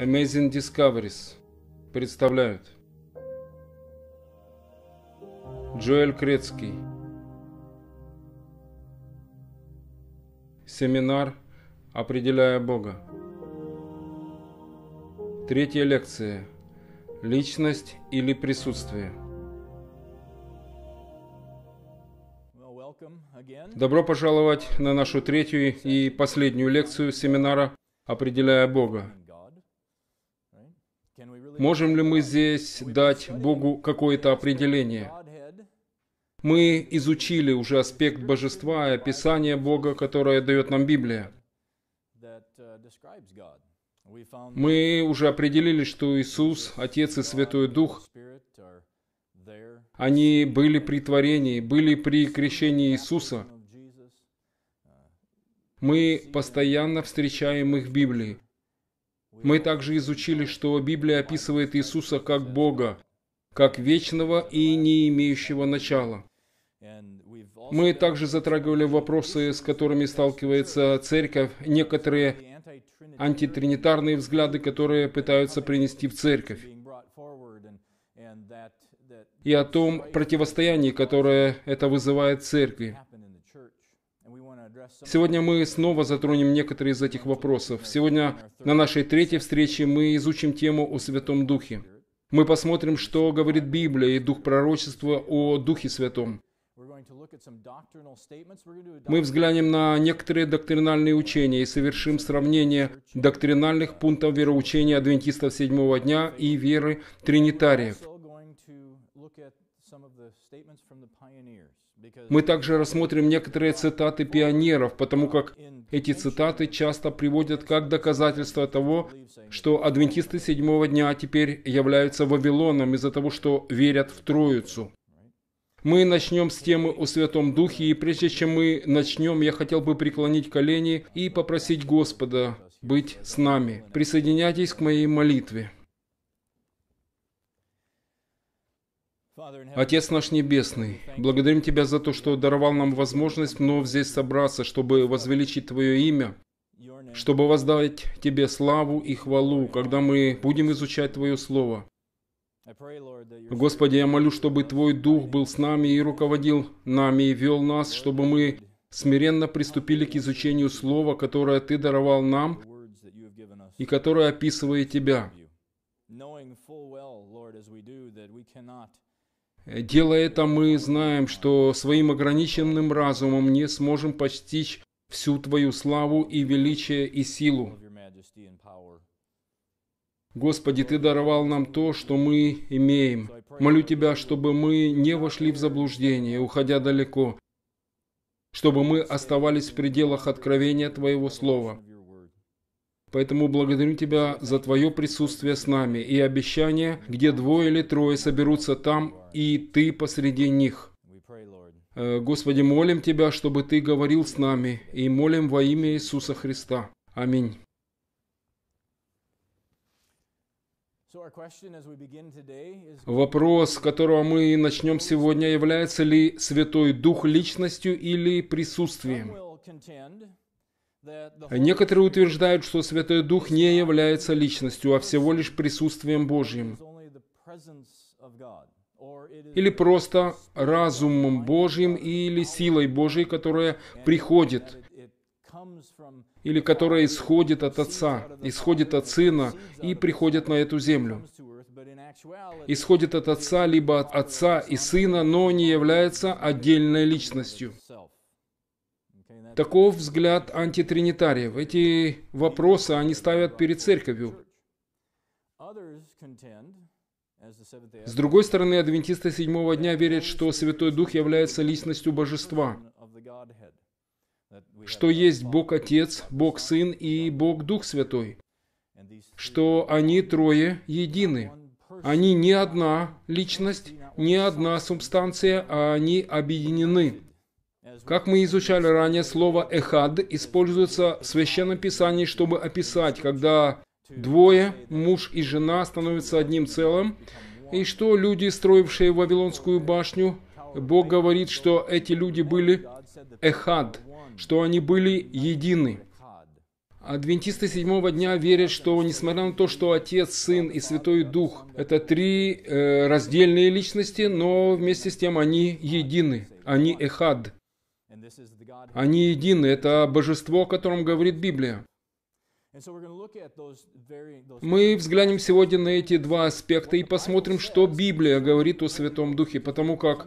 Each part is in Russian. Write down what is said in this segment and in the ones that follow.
Amazing Discoveries представляют Джоэль Крецкий Семинар «Определяя Бога» Третья лекция «Личность или присутствие» Добро пожаловать на нашу третью и последнюю лекцию семинара «Определяя Бога». Можем ли мы здесь дать Богу какое-то определение? Мы изучили уже аспект божества и описание Бога, которое дает нам Библия. Мы уже определили, что Иисус, Отец и Святой Дух, они были при творении, были при крещении Иисуса. Мы постоянно встречаем их в Библии. Мы также изучили, что Библия описывает Иисуса как Бога, как вечного и не имеющего начала. Мы также затрагивали вопросы, с которыми сталкивается церковь, некоторые антитринитарные взгляды, которые пытаются принести в церковь, и о том противостоянии, которое это вызывает церкви. Сегодня мы снова затронем некоторые из этих вопросов. Сегодня на нашей третьей встрече мы изучим тему о Святом Духе. Мы посмотрим, что говорит Библия и Дух пророчества о Духе Святом. Мы взглянем на некоторые доктринальные учения и совершим сравнение доктринальных пунктов вероучения адвентистов седьмого дня и веры тринитариев. Мы также рассмотрим некоторые цитаты пионеров, потому как эти цитаты часто приводят как доказательство того, что адвентисты седьмого дня теперь являются Вавилоном из-за того, что верят в Троицу. Мы начнем с темы о Святом Духе, и прежде чем мы начнем, я хотел бы преклонить колени и попросить Господа быть с нами. Присоединяйтесь к моей молитве. Отец наш Небесный, благодарим Тебя за то, что даровал нам возможность вновь здесь собраться, чтобы возвеличить Твое имя, чтобы воздать Тебе славу и хвалу, когда мы будем изучать Твое Слово. Господи, я молю, чтобы Твой Дух был с нами и руководил нами и вел нас, чтобы мы смиренно приступили к изучению Слова, которое Ты даровал нам и которое описывает Тебя. Э, дело это мы знаем, что своим ограниченным разумом не сможем постичь всю Твою славу и величие и силу. Господи, Ты даровал нам то, что мы имеем. Молю Тебя, чтобы мы не вошли в заблуждение, уходя далеко, чтобы мы оставались в пределах откровения Твоего Слова. Поэтому благодарю Тебя за Твое присутствие с нами и обещание, где двое или трое соберутся там, и Ты посреди них. Э, Господи, молим Тебя, чтобы Ты говорил с нами, и молим во имя Иисуса Христа. Аминь. Вопрос, которого мы начнем сегодня, является ли Святой Дух личностью или присутствием? Некоторые утверждают, что Святой Дух не является личностью, а всего лишь присутствием Божьим. Или просто разумом Божьим или силой Божьей, которая приходит или которая исходит от Отца, исходит от Сына и приходит на эту землю. Исходит от Отца, либо от Отца и Сына, но не является отдельной личностью. Таков взгляд антитринитариев. Эти вопросы они ставят перед церковью. С другой стороны, адвентисты седьмого дня верят, что Святой Дух является личностью Божества, что есть Бог Отец, Бог Сын и Бог Дух Святой, что они трое едины. Они не одна личность, не одна субстанция, а они объединены. Как мы изучали ранее, слово «эхад» используется в Священном Писании, чтобы описать, когда двое, муж и жена, становятся одним целым, и что люди, строившие Вавилонскую башню, Бог говорит, что эти люди были эхад, что они были едины. Адвентисты седьмого дня верят, что несмотря на то, что Отец, Сын и Святой Дух – это три э, раздельные личности, но вместе с тем они едины, они эхад. Они едины. Это божество, о котором говорит Библия. Мы взглянем сегодня на эти два аспекта и посмотрим, что Библия говорит о Святом Духе, потому как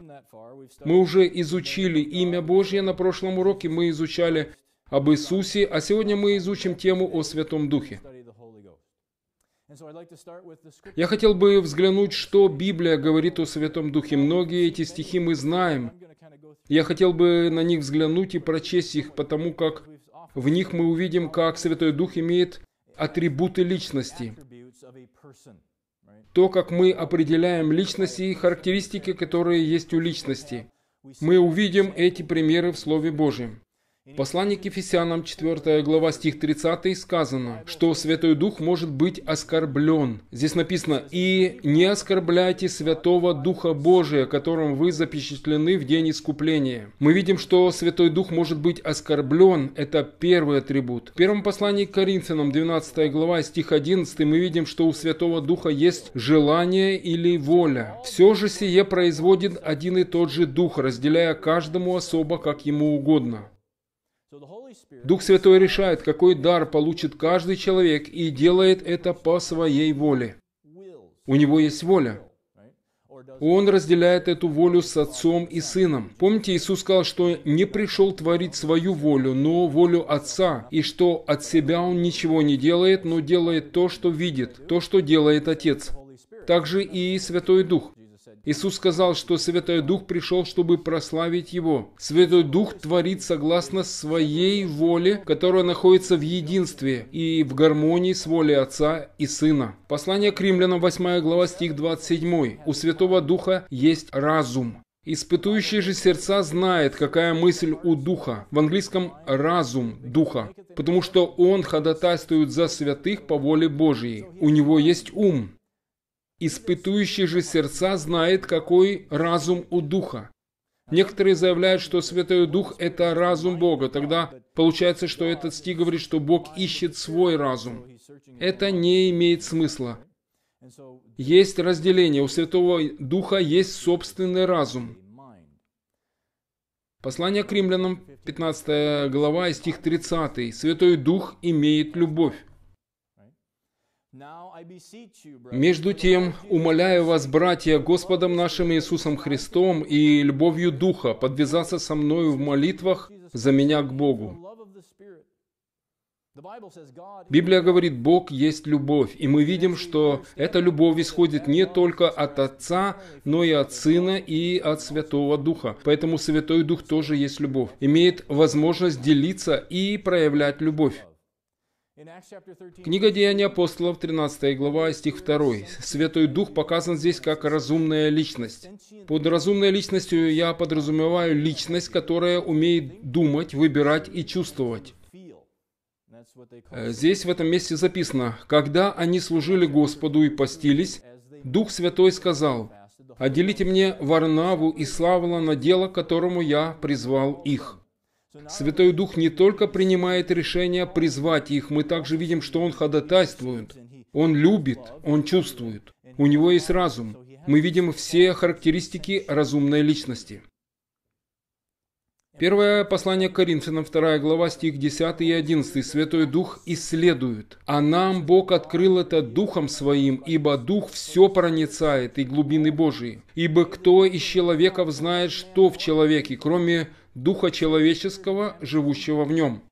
мы уже изучили имя Божье на прошлом уроке, мы изучали об Иисусе, а сегодня мы изучим тему о Святом Духе. Я хотел бы взглянуть, что Библия говорит о Святом Духе. Многие эти стихи мы знаем, я хотел бы на них взглянуть и прочесть их, потому как в них мы увидим, как Святой Дух имеет атрибуты личности. То, как мы определяем личности и характеристики, которые есть у личности. Мы увидим эти примеры в Слове Божьем. В послании к Ефесянам 4 глава стих 30 сказано, что Святой Дух может быть оскорблен. Здесь написано «И не оскорбляйте Святого Духа Божия, которым вы запечатлены в день искупления». Мы видим, что Святой Дух может быть оскорблен. Это первый атрибут. В первом послании к Коринфянам 12 глава стих 11 мы видим, что у Святого Духа есть желание или воля. Все же сие производит один и тот же Дух, разделяя каждому особо как ему угодно. Дух Святой решает, какой дар получит каждый человек и делает это по своей воле. У него есть воля. Он разделяет эту волю с Отцом и Сыном. Помните, Иисус сказал, что не пришел творить свою волю, но волю Отца, и что от себя Он ничего не делает, но делает то, что видит, то, что делает Отец. Также и Святой Дух. Иисус сказал, что Святой Дух пришел, чтобы прославить Его. Святой Дух творит согласно своей воле, которая находится в единстве и в гармонии с волей Отца и Сына. Послание к римлянам 8 глава стих 27. У Святого Духа есть разум. Испытующий же сердца знает, какая мысль у Духа, в английском «разум Духа», потому что Он ходатайствует за святых по воле Божьей. У Него есть ум. Испытующий же сердца знает, какой разум у Духа. Некоторые заявляют, что Святой Дух – это разум Бога. Тогда получается, что этот стих говорит, что Бог ищет свой разум. Это не имеет смысла. Есть разделение. У Святого Духа есть собственный разум. Послание к римлянам, 15 глава, стих 30. Святой Дух имеет любовь. Между тем, умоляю вас, братья, Господом нашим Иисусом Христом и любовью Духа подвязаться со мною в молитвах за меня к Богу. Библия говорит, Бог есть любовь, и мы видим, что эта любовь исходит не только от Отца, но и от Сына и от Святого Духа. Поэтому Святой Дух тоже есть любовь, имеет возможность делиться и проявлять любовь. Книга Деяний апостолов, 13 глава, стих 2. Святой Дух показан здесь как разумная личность. Под разумной личностью я подразумеваю личность, которая умеет думать, выбирать и чувствовать. Э, здесь в этом месте записано, когда они служили Господу и постились, Дух Святой сказал, «Отделите мне Варнаву и Славла на дело, которому я призвал их». Святой Дух не только принимает решение призвать их, мы также видим, что Он ходатайствует, Он любит, Он чувствует, у Него есть разум. Мы видим все характеристики разумной личности. Первое послание к Коринфянам, 2 глава, стих 10 и 11. «Святой Дух исследует, а нам Бог открыл это Духом Своим, ибо Дух все проницает и глубины Божии. Ибо кто из человеков знает, что в человеке, кроме Духа человеческого, живущего в нем.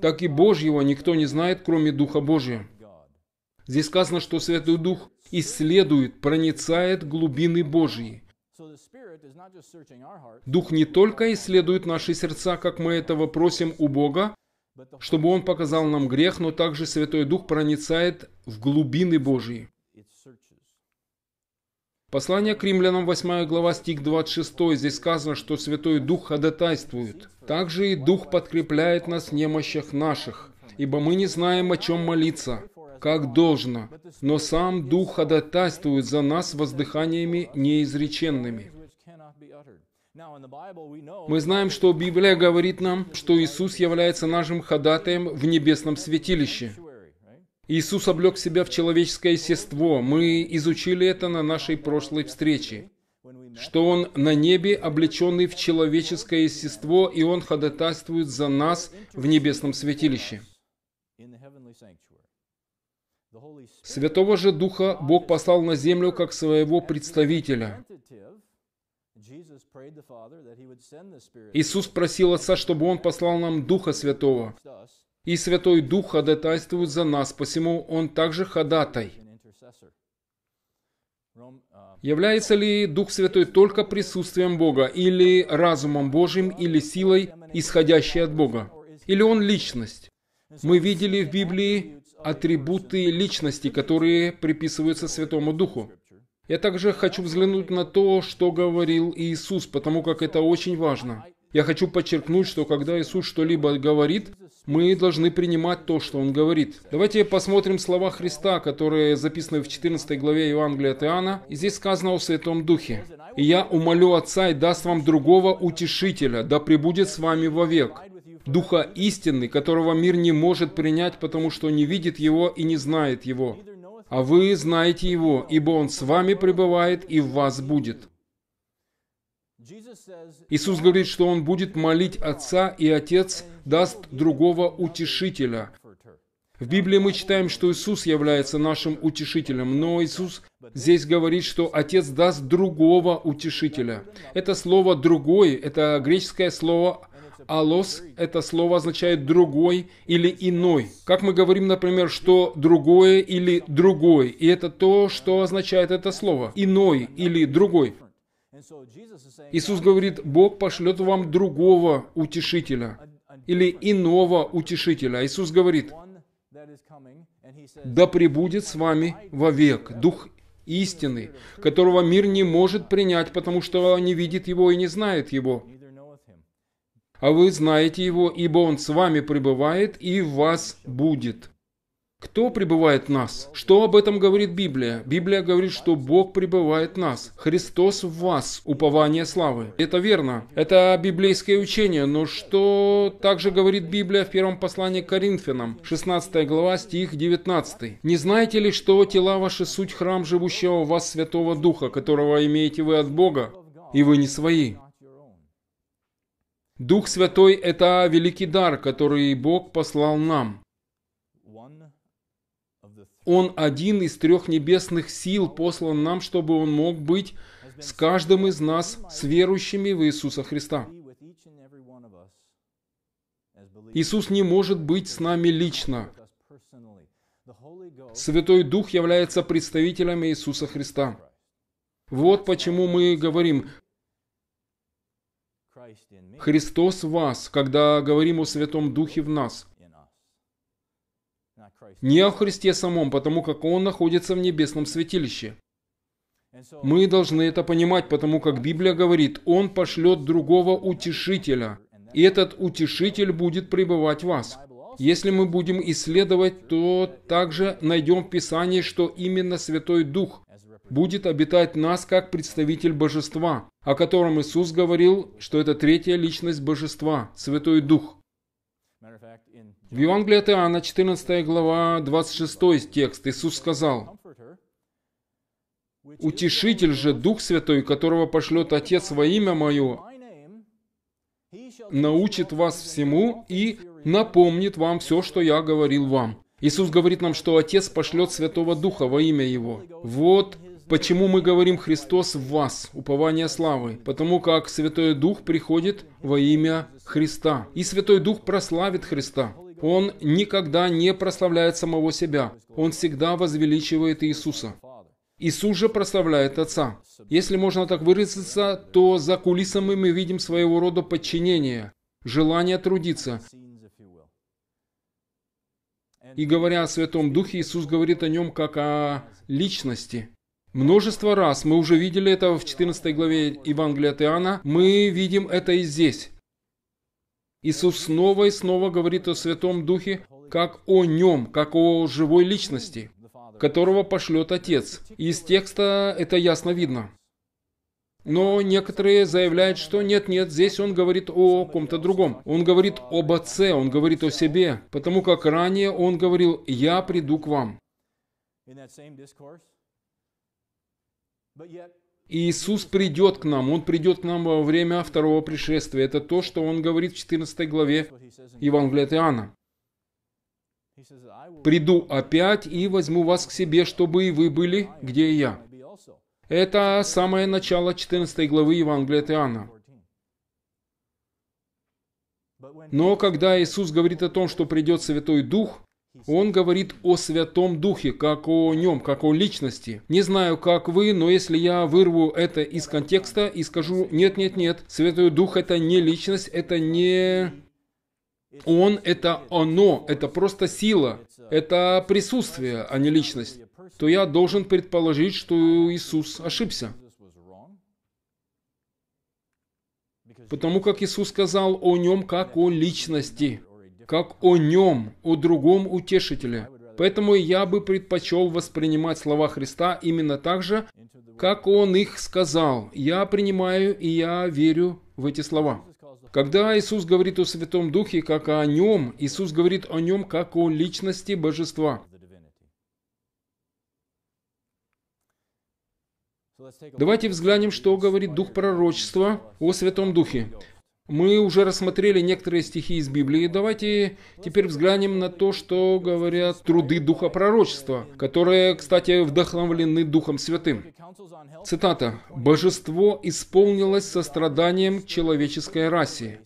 Так и Божьего никто не знает, кроме Духа Божия. Здесь сказано, что Святой Дух исследует, проницает глубины Божьи. Дух не только исследует наши сердца, как мы этого просим у Бога, чтобы Он показал нам грех, но также Святой Дух проницает в глубины Божьи. Послание к римлянам 8 глава стих 26. Здесь сказано, что Святой Дух ходатайствует. Также и Дух подкрепляет нас в немощах наших, ибо мы не знаем, о чем молиться, как должно, но сам Дух ходатайствует за нас воздыханиями неизреченными. Мы знаем, что Библия говорит нам, что Иисус является нашим ходатаем в небесном святилище. Иисус облег себя в человеческое естество. Мы изучили это на нашей прошлой встрече. Что Он на небе, облеченный в человеческое естество, и Он ходатайствует за нас в небесном святилище. Святого же Духа Бог послал на землю как своего представителя. Иисус просил Отца, чтобы Он послал нам Духа Святого, и Святой Дух ходатайствует за нас, посему Он также ходатай. Uh, Является ли Дух Святой только присутствием Бога, или разумом Божьим, или силой, исходящей от Бога? Или Он личность? Мы видели в Библии атрибуты личности, которые приписываются Святому Духу. Я также хочу взглянуть на то, что говорил Иисус, потому как это очень важно. Я хочу подчеркнуть, что когда Иисус что-либо говорит, мы должны принимать то, что Он говорит. Давайте посмотрим слова Христа, которые записаны в 14 главе Евангелия от Иоанна. И здесь сказано о Святом Духе. «И я умолю Отца и даст вам другого утешителя, да пребудет с вами вовек». Духа истины, которого мир не может принять, потому что не видит его и не знает его. А вы знаете его, ибо он с вами пребывает и в вас будет. Иисус говорит, что Он будет молить Отца, и Отец даст другого утешителя. В Библии мы читаем, что Иисус является нашим утешителем, но Иисус здесь говорит, что Отец даст другого утешителя. Это слово «другой», это греческое слово «алос», это слово означает «другой» или «иной». Как мы говорим, например, что «другое» или «другой», и это то, что означает это слово «иной» или «другой». Иисус говорит, Бог пошлет вам другого утешителя или иного утешителя. А Иисус говорит, да пребудет с вами вовек Дух истины, которого мир не может принять, потому что не видит его и не знает его. А вы знаете его, ибо он с вами пребывает и в вас будет. Кто пребывает в нас? Что об этом говорит Библия? Библия говорит, что Бог пребывает в нас. Христос в вас, упование славы. Это верно. Это библейское учение, но что также говорит Библия в первом послании к Коринфянам, 16 глава, стих 19. «Не знаете ли, что тела ваши суть храм живущего в вас Святого Духа, которого имеете вы от Бога, и вы не свои?» Дух Святой – это великий дар, который Бог послал нам. Он один из трех небесных сил послан нам, чтобы он мог быть с каждым из нас, с верующими в Иисуса Христа. Иисус не может быть с нами лично. Святой Дух является представителем Иисуса Христа. Вот почему мы говорим, Христос в вас, когда говорим о Святом Духе в нас не о Христе самом, потому как Он находится в небесном святилище. Мы должны это понимать, потому как Библия говорит, Он пошлет другого утешителя, и этот утешитель будет пребывать в вас. Если мы будем исследовать, то также найдем в Писании, что именно Святой Дух будет обитать нас как представитель Божества, о котором Иисус говорил, что это третья личность Божества, Святой Дух. В Евангелии от Иоанна, 14 глава, 26 текст, Иисус сказал, «Утешитель же, Дух Святой, которого пошлет Отец во имя Мое, научит вас всему и напомнит вам все, что я говорил вам». Иисус говорит нам, что Отец пошлет Святого Духа во имя Его. Вот почему мы говорим «Христос в вас», упование славы, потому как Святой Дух приходит во имя Христа. И Святой Дух прославит Христа. Он никогда не прославляет самого себя. Он всегда возвеличивает Иисуса. Иисус же прославляет Отца. Если можно так выразиться, то за кулисами мы видим своего рода подчинение, желание трудиться. И говоря о Святом Духе, Иисус говорит о нем как о личности. Множество раз, мы уже видели это в 14 главе Евангелия от Иоанна, мы видим это и здесь. Иисус снова и снова говорит о Святом Духе как о Нем, как о живой личности, которого пошлет Отец. из текста это ясно видно. Но некоторые заявляют, что нет-нет, здесь он говорит о ком-то другом. Он говорит об Отце, он говорит о себе, потому как ранее он говорил «Я приду к вам». Иисус придет к нам, Он придет к нам во время второго пришествия. Это то, что Он говорит в 14 главе Евангелия от Иоанна. «Приду опять и возьму вас к себе, чтобы и вы были, где и я». Это самое начало 14 главы Евангелия от Иоанна. Но когда Иисус говорит о том, что придет Святой Дух, он говорит о Святом Духе, как о нем, как о личности. Не знаю, как вы, но если я вырву это из контекста и скажу «нет-нет-нет, Святой Дух – это не личность, это не он – это оно, это просто сила, это присутствие, а не личность, то я должен предположить, что Иисус ошибся. Потому как Иисус сказал о нем как о личности как о нем, о другом утешителе. Поэтому я бы предпочел воспринимать слова Христа именно так же, как Он их сказал. Я принимаю и я верю в эти слова. Когда Иисус говорит о Святом Духе как о Нем, Иисус говорит о Нем как о личности Божества. Давайте взглянем, что говорит Дух Пророчества о Святом Духе. Мы уже рассмотрели некоторые стихи из Библии. Давайте теперь взглянем на то, что говорят труды Духа Пророчества, которые, кстати, вдохновлены Духом Святым. Цитата. «Божество исполнилось состраданием человеческой расе,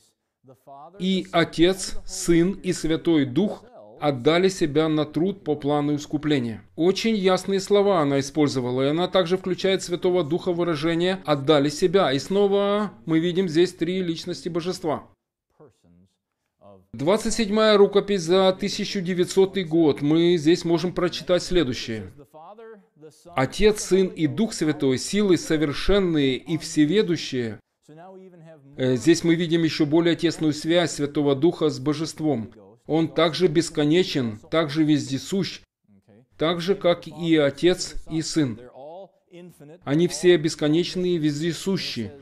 и Отец, Сын и Святой Дух отдали себя на труд по плану искупления. Очень ясные слова она использовала, и она также включает Святого Духа выражение «отдали себя». И снова мы видим здесь три личности божества. 27-я рукопись за 1900 год. Мы здесь можем прочитать следующее. «Отец, Сын и Дух Святой, силы совершенные и всеведущие». Э, здесь мы видим еще более тесную связь Святого Духа с Божеством. Он также бесконечен, также вездесущ, так же, как и Отец и Сын. Они все бесконечные и вездесущие.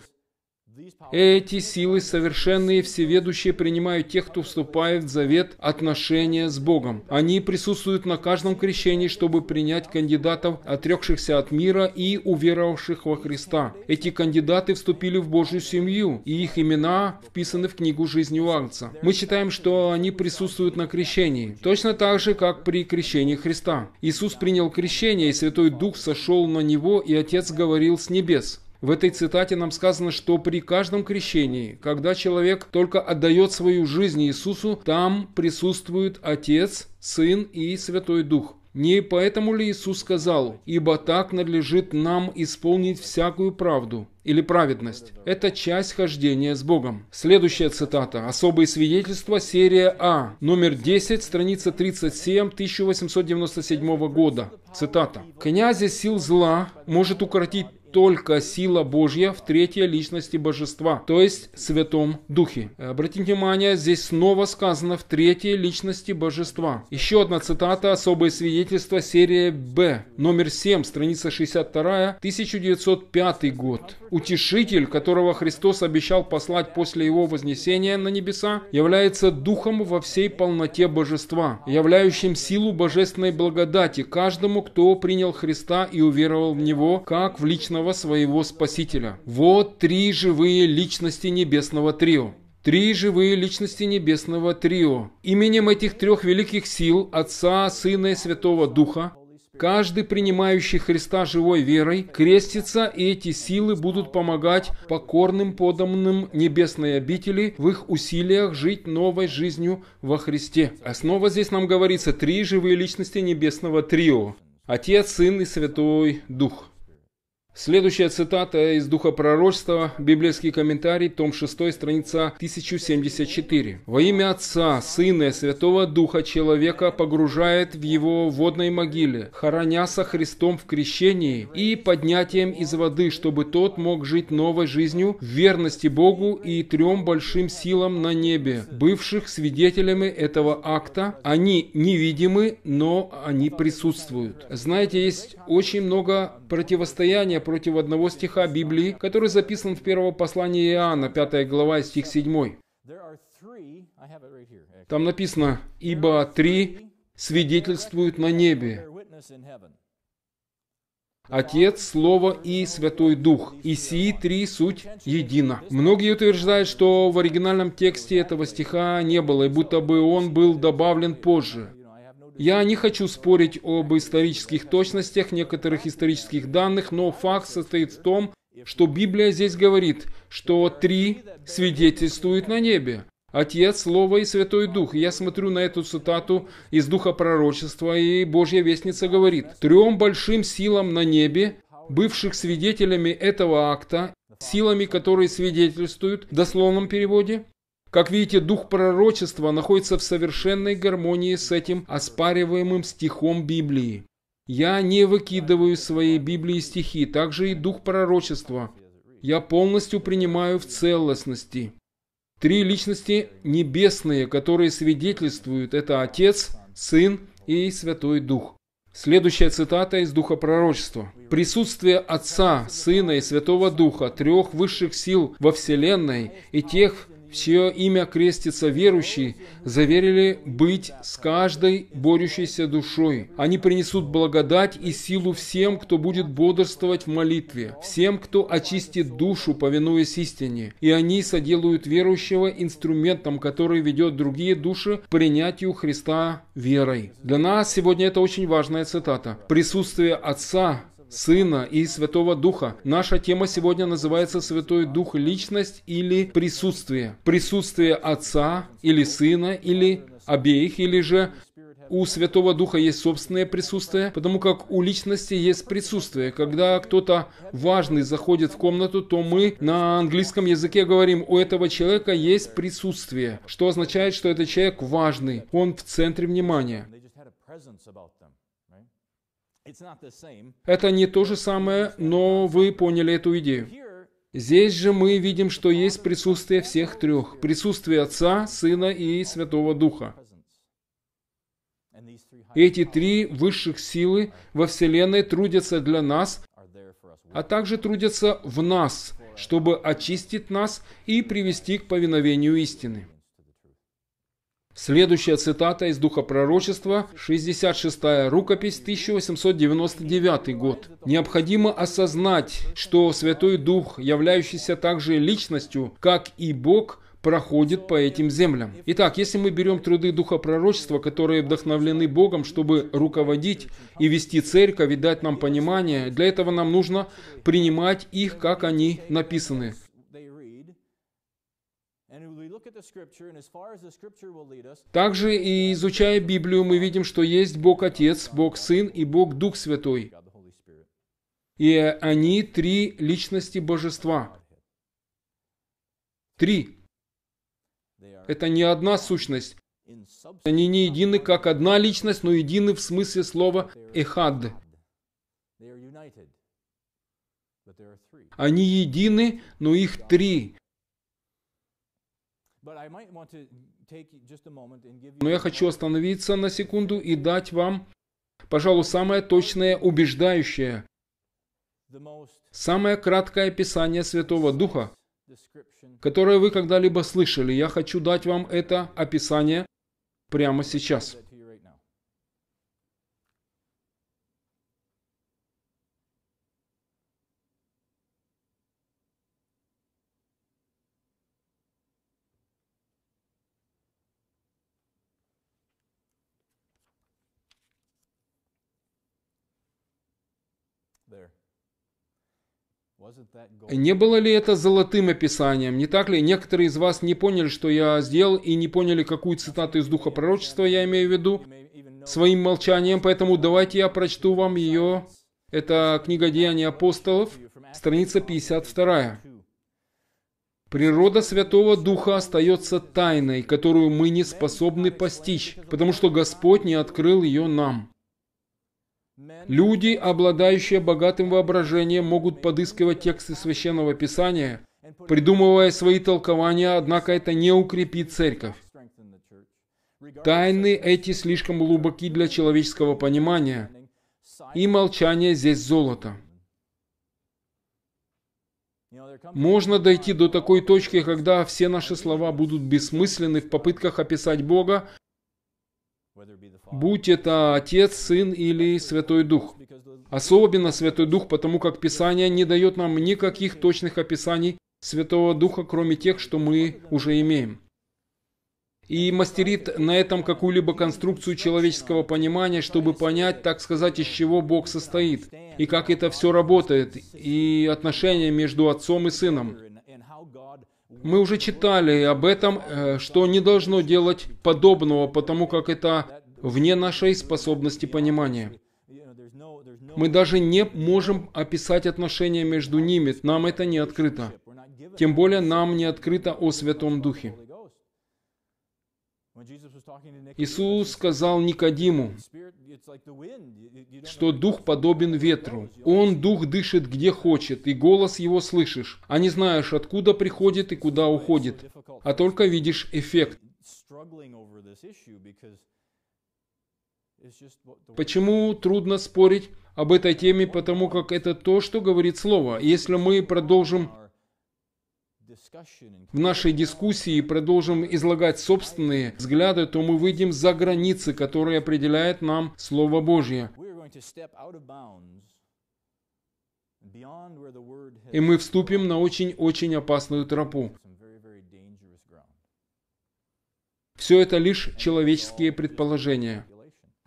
Эти силы совершенные и всеведущие принимают тех, кто вступает в завет отношения с Богом. Они присутствуют на каждом крещении, чтобы принять кандидатов, отрекшихся от мира и уверовавших во Христа. Эти кандидаты вступили в Божью семью, и их имена вписаны в книгу жизни Агнца. Мы считаем, что они присутствуют на крещении, точно так же, как при крещении Христа. Иисус принял крещение, и Святой Дух сошел на него, и Отец говорил с небес. В этой цитате нам сказано, что при каждом крещении, когда человек только отдает свою жизнь Иисусу, там присутствует Отец, Сын и Святой Дух. Не поэтому ли Иисус сказал, «Ибо так надлежит нам исполнить всякую правду» или праведность? Это часть хождения с Богом. Следующая цитата. Особые свидетельства, серия А, номер 10, страница 37, 1897 года. Цитата. «Князя сил зла может укоротить" только сила Божья в третьей личности Божества, то есть Святом Духе. Обратите внимание, здесь снова сказано в третьей личности Божества. Еще одна цитата особое свидетельство серия Б, номер 7, страница 62, 1905 год. Утешитель, которого Христос обещал послать после его вознесения на небеса, является Духом во всей полноте Божества, являющим силу божественной благодати каждому, кто принял Христа и уверовал в Него, как в личного вечного своего Спасителя. Вот три живые личности небесного трио. Три живые личности небесного трио. Именем этих трех великих сил, Отца, Сына и Святого Духа, Каждый, принимающий Христа живой верой, крестится, и эти силы будут помогать покорным подобным небесной обители в их усилиях жить новой жизнью во Христе. Основа здесь нам говорится три живые личности небесного трио – Отец, Сын и Святой Дух. Следующая цитата из Духа Пророчества, библейский комментарий, том 6, страница 1074. «Во имя Отца, Сына и Святого Духа человека погружает в его водной могиле, хороня со Христом в крещении и поднятием из воды, чтобы тот мог жить новой жизнью в верности Богу и трем большим силам на небе, бывших свидетелями этого акта. Они невидимы, но они присутствуют». Знаете, есть очень много противостояния восстание против одного стиха Библии, который записан в первом послании Иоанна, 5 глава, стих 7. Там написано, «Ибо три свидетельствуют на небе, Отец, Слово и Святой Дух. И сии три суть едина. Многие утверждают, что в оригинальном тексте этого стиха не было, и будто бы он был добавлен позже. Я не хочу спорить об исторических точностях некоторых исторических данных, но факт состоит в том, что Библия здесь говорит, что три свидетельствуют на небе. Отец, Слово и Святой Дух. Я смотрю на эту цитату из Духа Пророчества, и Божья Вестница говорит, «Трем большим силам на небе, бывших свидетелями этого акта, силами, которые свидетельствуют, в дословном переводе, как видите, дух пророчества находится в совершенной гармонии с этим оспариваемым стихом Библии. Я не выкидываю своей Библии стихи, также и дух пророчества. Я полностью принимаю в целостности. Три личности небесные, которые свидетельствуют, это Отец, Сын и Святой Дух. Следующая цитата из Духа Пророчества. «Присутствие Отца, Сына и Святого Духа, трех высших сил во Вселенной и тех, все имя крестится верующие, заверили быть с каждой борющейся душой. Они принесут благодать и силу всем, кто будет бодрствовать в молитве, всем, кто очистит душу, повинуясь истине. И они соделают верующего инструментом, который ведет другие души к принятию Христа верой. Для нас сегодня это очень важная цитата. Присутствие Отца Сына и Святого Духа. Наша тема сегодня называется «Святой Дух. Личность или присутствие». Присутствие Отца или Сына или обеих, или же у Святого Духа есть собственное присутствие, потому как у личности есть присутствие. Когда кто-то важный заходит в комнату, то мы на английском языке говорим, у этого человека есть присутствие, что означает, что этот человек важный, он в центре внимания. Это не то же самое, но вы поняли эту идею. Здесь же мы видим, что есть присутствие всех трех. Присутствие Отца, Сына и Святого Духа. Эти три высших силы во Вселенной трудятся для нас, а также трудятся в нас, чтобы очистить нас и привести к повиновению истины. Следующая цитата из Духа Пророчества, 66-я рукопись, 1899 год. «Необходимо осознать, что Святой Дух, являющийся также личностью, как и Бог, проходит по этим землям. Итак, если мы берем труды Духа Пророчества, которые вдохновлены Богом, чтобы руководить и вести церковь и дать нам понимание, для этого нам нужно принимать их, как они написаны. Также и изучая Библию, мы видим, что есть Бог Отец, Бог Сын и Бог Дух Святой. И они три личности Божества. Три. Это не одна сущность. Они не едины как одна личность, но едины в смысле слова «эхад». Они едины, но их три. Но я хочу остановиться на секунду и дать вам, пожалуй, самое точное, убеждающее, самое краткое описание Святого Духа, которое вы когда-либо слышали. Я хочу дать вам это описание прямо сейчас. Не было ли это золотым описанием? Не так ли? Некоторые из вас не поняли, что я сделал, и не поняли, какую цитату из Духа Пророчества я имею в виду своим молчанием, поэтому давайте я прочту вам ее. Это книга Деяний апостолов, страница 52. Природа Святого Духа остается тайной, которую мы не способны постичь, потому что Господь не открыл ее нам. Люди, обладающие богатым воображением, могут подыскивать тексты Священного Писания, придумывая свои толкования, однако это не укрепит церковь. Тайны эти слишком глубоки для человеческого понимания, и молчание здесь золото. Можно дойти до такой точки, когда все наши слова будут бессмысленны в попытках описать Бога, будь это Отец, Сын или Святой Дух. Особенно Святой Дух, потому как Писание не дает нам никаких точных описаний Святого Духа, кроме тех, что мы уже имеем. И мастерит на этом какую-либо конструкцию человеческого понимания, чтобы понять, так сказать, из чего Бог состоит, и как это все работает, и отношения между отцом и сыном. Мы уже читали об этом, э, что не должно делать подобного, потому как это вне нашей способности понимания. Мы даже не можем описать отношения между ними, нам это не открыто. Тем более нам не открыто о Святом Духе. Иисус сказал Никодиму, что дух подобен ветру. Он, дух, дышит где хочет, и голос его слышишь, а не знаешь, откуда приходит и куда уходит, а только видишь эффект. Почему трудно спорить об этой теме? Потому как это то, что говорит Слово. Если мы продолжим в нашей дискуссии продолжим излагать собственные взгляды, то мы выйдем за границы, которые определяет нам Слово Божье. И мы вступим на очень-очень опасную тропу. Все это лишь человеческие предположения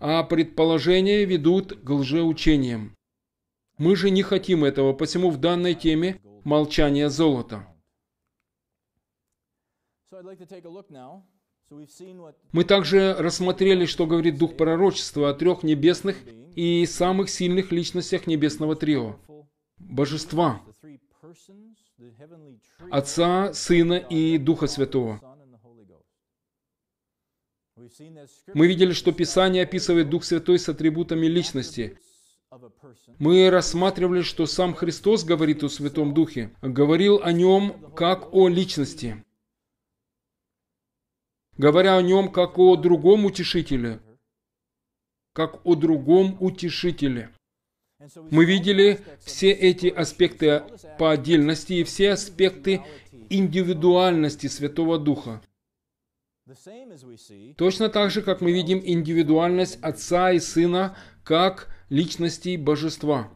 а предположения ведут к лжеучениям. Мы же не хотим этого, посему в данной теме молчание золота. Мы также рассмотрели, что говорит Дух Пророчества о трех небесных и самых сильных личностях Небесного Трио – Божества, Отца, Сына и Духа Святого – мы видели, что Писание описывает Дух Святой с атрибутами личности. Мы рассматривали, что сам Христос говорит о Святом Духе, говорил о нем как о личности. Говоря о нем как о другом утешителе, как о другом утешителе. Мы видели все эти аспекты по отдельности и все аспекты индивидуальности Святого Духа. Точно так же, как мы видим индивидуальность Отца и Сына как личностей Божества.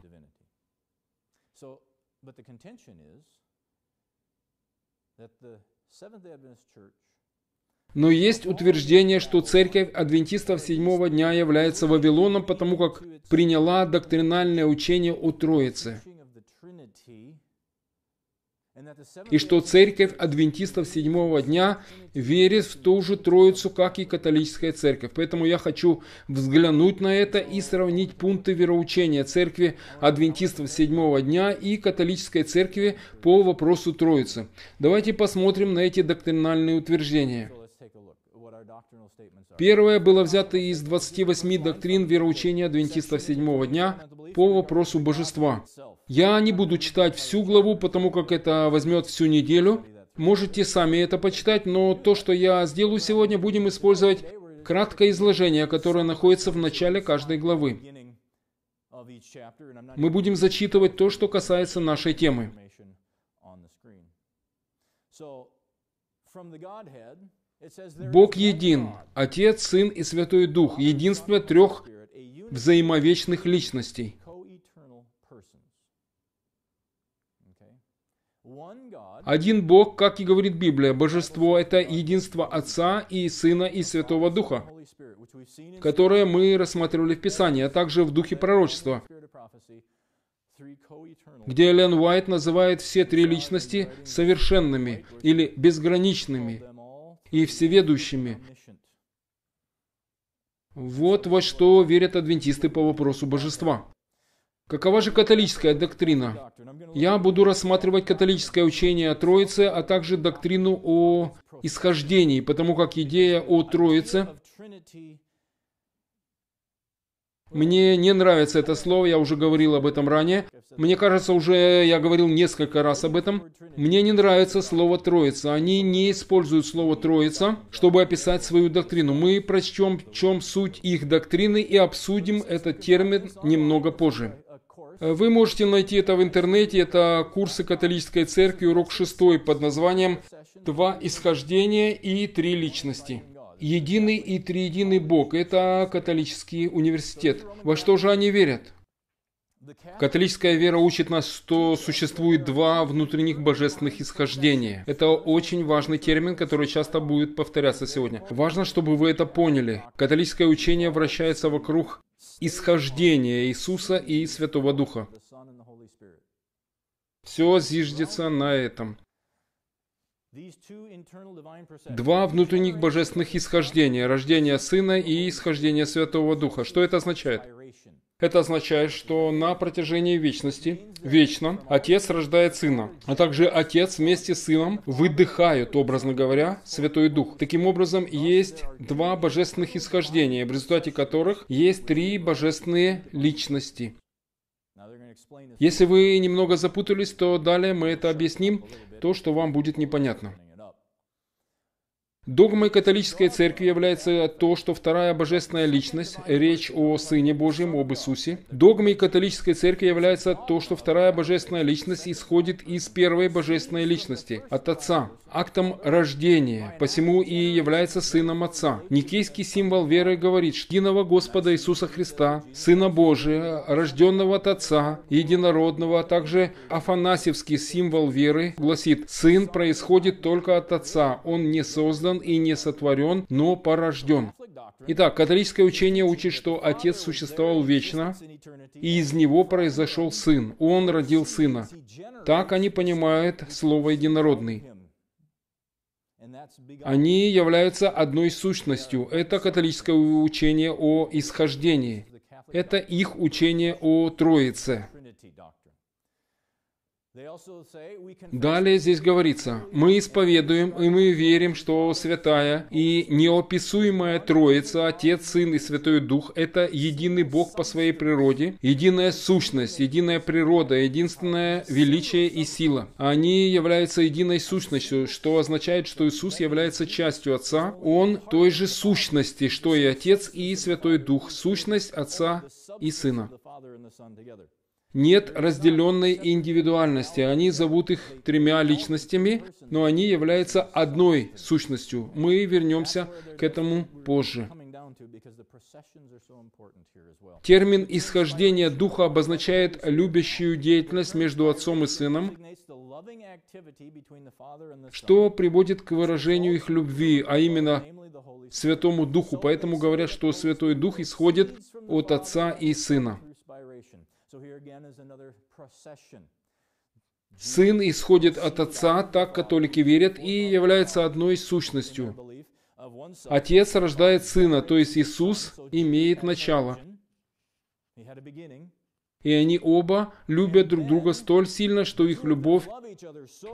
Но есть утверждение, что церковь адвентистов седьмого дня является Вавилоном, потому как приняла доктринальное учение о Троице – и что церковь адвентистов седьмого дня верит в ту же Троицу, как и католическая церковь. Поэтому я хочу взглянуть на это и сравнить пункты вероучения церкви адвентистов седьмого дня и католической церкви по вопросу Троицы. Давайте посмотрим на эти доктринальные утверждения. Первое было взято из 28 доктрин вероучения адвентистов седьмого дня по вопросу божества. Я не буду читать всю главу, потому как это возьмет всю неделю. Можете сами это почитать, но то, что я сделаю сегодня, будем использовать краткое изложение, которое находится в начале каждой главы. Мы будем зачитывать то, что касается нашей темы. Бог един, Отец, Сын и Святой Дух, единство трех взаимовечных личностей. Один Бог, как и говорит Библия, божество – это единство Отца и Сына и Святого Духа, которое мы рассматривали в Писании, а также в Духе Пророчества, где Эллен Уайт называет все три личности совершенными или безграничными и всеведущими, вот во что верят адвентисты по вопросу божества. Какова же католическая доктрина? Я буду рассматривать католическое учение о Троице, а также доктрину о исхождении, потому как идея о Троице мне не нравится это слово, я уже говорил об этом ранее. Мне кажется, уже я говорил несколько раз об этом. Мне не нравится слово «троица». Они не используют слово «троица», чтобы описать свою доктрину. Мы прочтем, в чем суть их доктрины и обсудим этот термин немного позже. Вы можете найти это в интернете. Это курсы католической церкви, урок шестой под названием «Два исхождения и три личности» единый и триединый Бог. Это католический университет. Во что же они верят? Католическая вера учит нас, что существует два внутренних божественных исхождения. Это очень важный термин, который часто будет повторяться сегодня. Важно, чтобы вы это поняли. Католическое учение вращается вокруг исхождения Иисуса и Святого Духа. Все зиждется на этом. Два внутренних божественных исхождения, рождение Сына и исхождение Святого Духа. Что это означает? Это означает, что на протяжении вечности, вечно, Отец рождает Сына, а также Отец вместе с Сыном выдыхает, образно говоря, Святой Дух. Таким образом, есть два божественных исхождения, в результате которых есть три божественные личности. Если вы немного запутались, то далее мы это объясним, то, что вам будет непонятно. Догмой католической церкви является то, что вторая божественная личность, речь о Сыне Божьем, об Иисусе. Догмой католической церкви является то, что вторая божественная личность исходит из первой божественной личности, от Отца, актом рождения, посему и является Сыном Отца. Никейский символ веры говорит, что единого Господа Иисуса Христа, Сына Божия, рожденного от Отца, единородного, а также Афанасьевский символ веры гласит, Сын происходит только от Отца, Он не создан создан и не сотворен, но порожден. Итак, католическое учение учит, что Отец существовал вечно, и из него произошел Сын. Он родил Сына. Так они понимают слово «единородный». Они являются одной сущностью. Это католическое учение о исхождении. Это их учение о Троице. Далее здесь говорится, мы исповедуем и мы верим, что святая и неописуемая Троица, Отец, Сын и Святой Дух – это единый Бог по своей природе, единая сущность, единая природа, единственное величие и сила. Они являются единой сущностью, что означает, что Иисус является частью Отца, Он той же сущности, что и Отец и Святой Дух, сущность Отца и Сына нет разделенной индивидуальности. Они зовут их тремя личностями, но они являются одной сущностью. Мы вернемся к этому позже. Термин «исхождение Духа» обозначает любящую деятельность между Отцом и Сыном, что приводит к выражению их любви, а именно Святому Духу. Поэтому говорят, что Святой Дух исходит от Отца и Сына. Сын исходит от Отца, так католики верят, и является одной сущностью. Отец рождает Сына, то есть Иисус имеет начало. И они оба любят друг друга столь сильно, что их любовь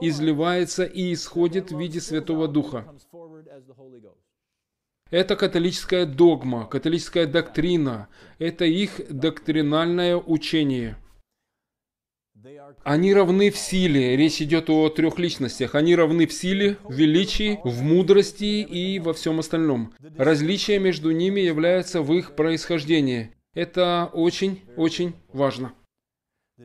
изливается и исходит в виде Святого Духа. Это католическая догма, католическая доктрина. Это их доктринальное учение. Они равны в силе, речь идет о трех личностях, они равны в силе, в величии, в мудрости и во всем остальном. Различие между ними является в их происхождении. Это очень-очень важно.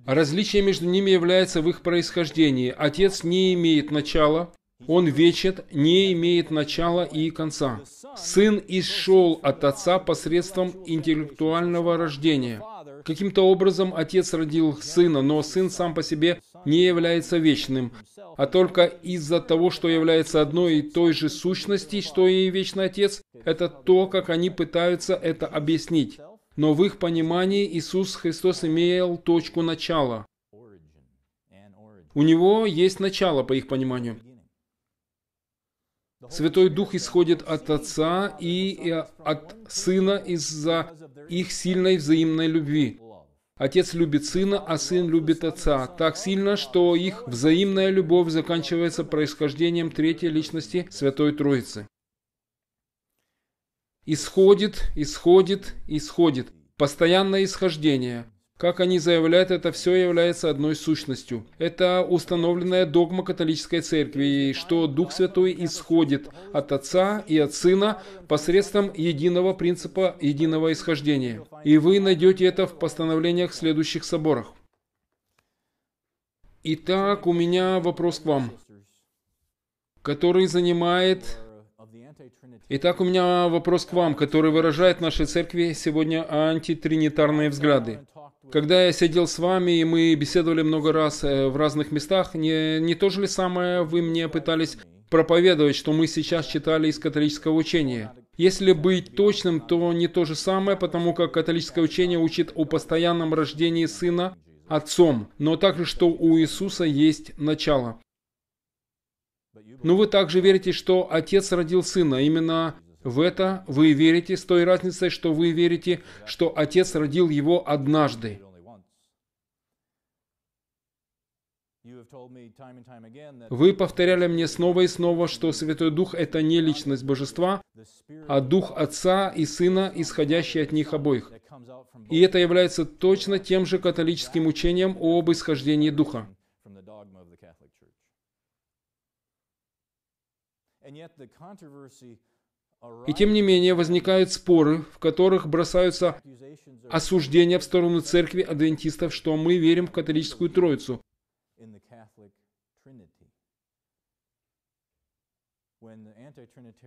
Различие между ними является в их происхождении. Отец не имеет начала, он вечен, не имеет начала и конца. Сын исшел от Отца посредством интеллектуального рождения. Каким-то образом Отец родил Сына, но Сын сам по себе не является вечным, а только из-за того, что является одной и той же сущности, что и Вечный Отец, это то, как они пытаются это объяснить. Но в их понимании Иисус Христос имел точку начала. У него есть начало, по их пониманию. Святой Дух исходит от Отца и от Сына из-за их сильной взаимной любви. Отец любит сына, а сын любит отца. Так сильно, что их взаимная любовь заканчивается происхождением третьей личности Святой Троицы. Исходит, исходит, исходит. Постоянное исхождение – как они заявляют, это все является одной сущностью. Это установленная догма католической церкви, что Дух Святой исходит от Отца и от Сына посредством единого принципа единого исхождения. И вы найдете это в постановлениях в следующих соборах. Итак, у меня вопрос к вам, который занимает Итак, у меня вопрос к вам, который выражает в нашей церкви сегодня антитринитарные взгляды. Когда я сидел с вами, и мы беседовали много раз э, в разных местах, не, не то же ли самое вы мне пытались проповедовать, что мы сейчас читали из католического учения? Если быть точным, то не то же самое, потому как католическое учение учит о постоянном рождении Сына Отцом, но также, что у Иисуса есть начало. Но ну, вы также верите, что Отец родил Сына. Именно в это вы верите с той разницей, что вы верите, что Отец родил его однажды. Вы повторяли мне снова и снова, что Святой Дух – это не личность Божества, а Дух Отца и Сына, исходящий от них обоих. И это является точно тем же католическим учением об исхождении Духа. And и тем не менее возникают споры, в которых бросаются осуждения в сторону церкви адвентистов, что мы верим в католическую Троицу.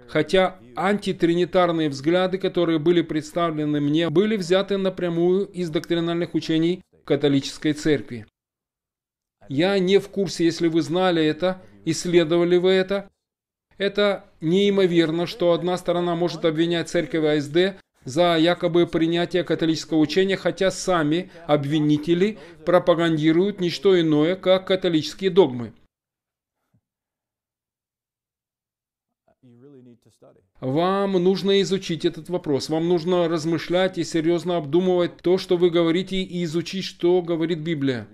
Хотя антитринитарные взгляды, которые были представлены мне, были взяты напрямую из доктринальных учений католической церкви. Я не в курсе, если вы знали это, исследовали вы это, это неимоверно, что одна сторона может обвинять церковь АСД за якобы принятие католического учения, хотя сами обвинители пропагандируют ничто иное, как католические догмы. Вам нужно изучить этот вопрос, вам нужно размышлять и серьезно обдумывать то, что вы говорите, и изучить, что говорит Библия.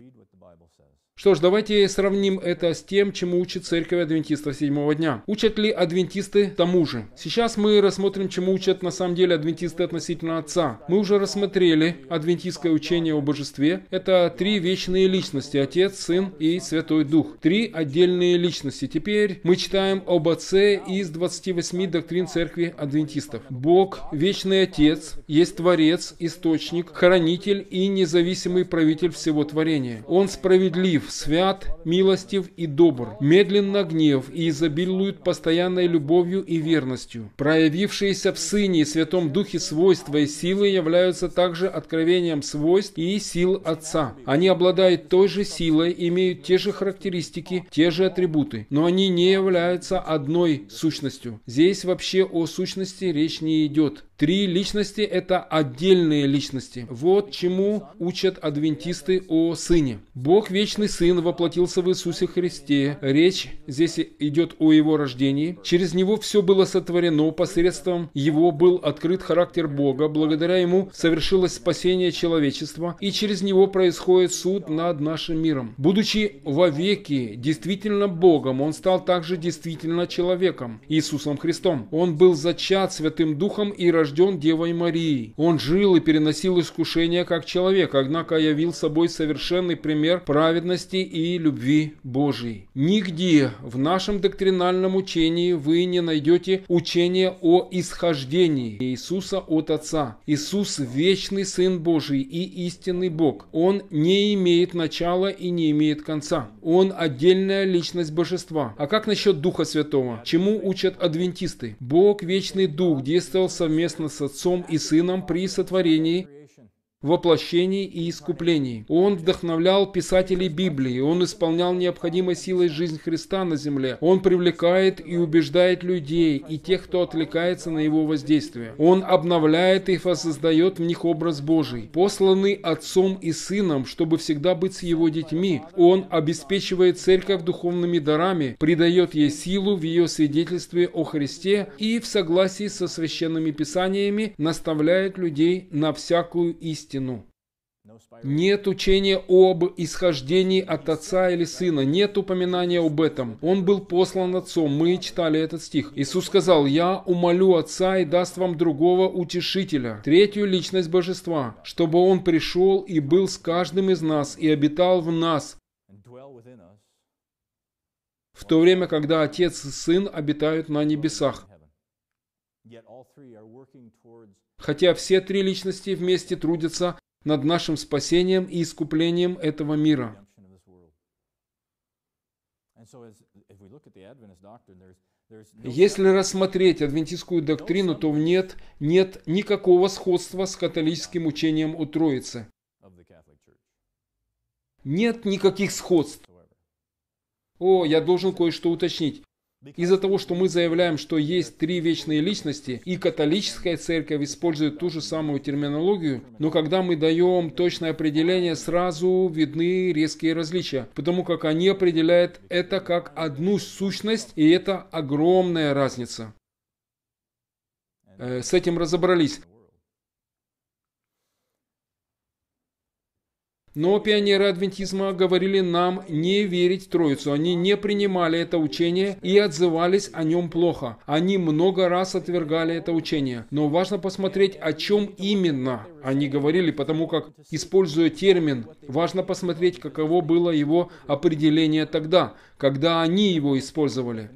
Что ж, давайте сравним это с тем, чему учит церковь адвентистов седьмого дня. Учат ли адвентисты тому же? Сейчас мы рассмотрим, чему учат на самом деле адвентисты относительно Отца. Мы уже рассмотрели адвентистское учение о божестве. Это три вечные личности – Отец, Сын и Святой Дух. Три отдельные личности. Теперь мы читаем об Отце из 28 доктрин церкви адвентистов. Бог, Вечный Отец, есть Творец, Источник, Хранитель и независимый правитель всего творения. Он справедлив, свят, милостив и добр, медленно гнев и изобилует постоянной любовью и верностью. Проявившиеся в Сыне и Святом Духе свойства и силы являются также откровением свойств и сил Отца. Они обладают той же силой, имеют те же характеристики, те же атрибуты, но они не являются одной сущностью. Здесь вообще о сущности речь не идет. Три личности – это отдельные личности. Вот чему учат адвентисты о Сыне. Бог Вечный Сын воплотился в Иисусе Христе. Речь здесь идет о Его рождении. Через Него все было сотворено, посредством Его был открыт характер Бога, благодаря Ему совершилось спасение человечества, и через Него происходит суд над нашим миром. Будучи во веки действительно Богом, Он стал также действительно человеком, Иисусом Христом. Он был зачат Святым Духом и рожден рожден Девой Марией. Он жил и переносил искушения как человек, однако явил собой совершенный пример праведности и любви Божией. Нигде в нашем доктринальном учении вы не найдете учения о исхождении Иисуса от Отца. Иисус – вечный Сын Божий и истинный Бог. Он не имеет начала и не имеет конца. Он отдельная личность Божества. А как насчет Духа Святого? Чему учат адвентисты? Бог – вечный Дух, действовал совместно совместно с Отцом и Сыном при сотворении воплощении и искуплении. Он вдохновлял писателей Библии, он исполнял необходимой силой жизнь Христа на земле. Он привлекает и убеждает людей и тех, кто отвлекается на его воздействие. Он обновляет и воссоздает в них образ Божий, посланный Отцом и Сыном, чтобы всегда быть с его детьми. Он обеспечивает церковь духовными дарами, придает ей силу в ее свидетельстве о Христе и в согласии со священными писаниями наставляет людей на всякую истину истину. Нет учения об исхождении от отца или сына, нет упоминания об этом. Он был послан отцом, мы читали этот стих. Иисус сказал, «Я умолю отца и даст вам другого утешителя, третью личность божества, чтобы он пришел и был с каждым из нас и обитал в нас, в то время, когда отец и сын обитают на небесах» хотя все три личности вместе трудятся над нашим спасением и искуплением этого мира. Если рассмотреть адвентистскую доктрину, то нет, нет никакого сходства с католическим учением о Троице. Нет никаких сходств. О, я должен кое-что уточнить. Из-за того, что мы заявляем, что есть три вечные личности, и католическая церковь использует ту же самую терминологию, но когда мы даем точное определение, сразу видны резкие различия, потому как они определяют это как одну сущность, и это огромная разница. Э, с этим разобрались. Но пионеры адвентизма говорили нам не верить Троицу. Они не принимали это учение и отзывались о нем плохо. Они много раз отвергали это учение. Но важно посмотреть, о чем именно они говорили, потому как, используя термин, важно посмотреть, каково было его определение тогда, когда они его использовали.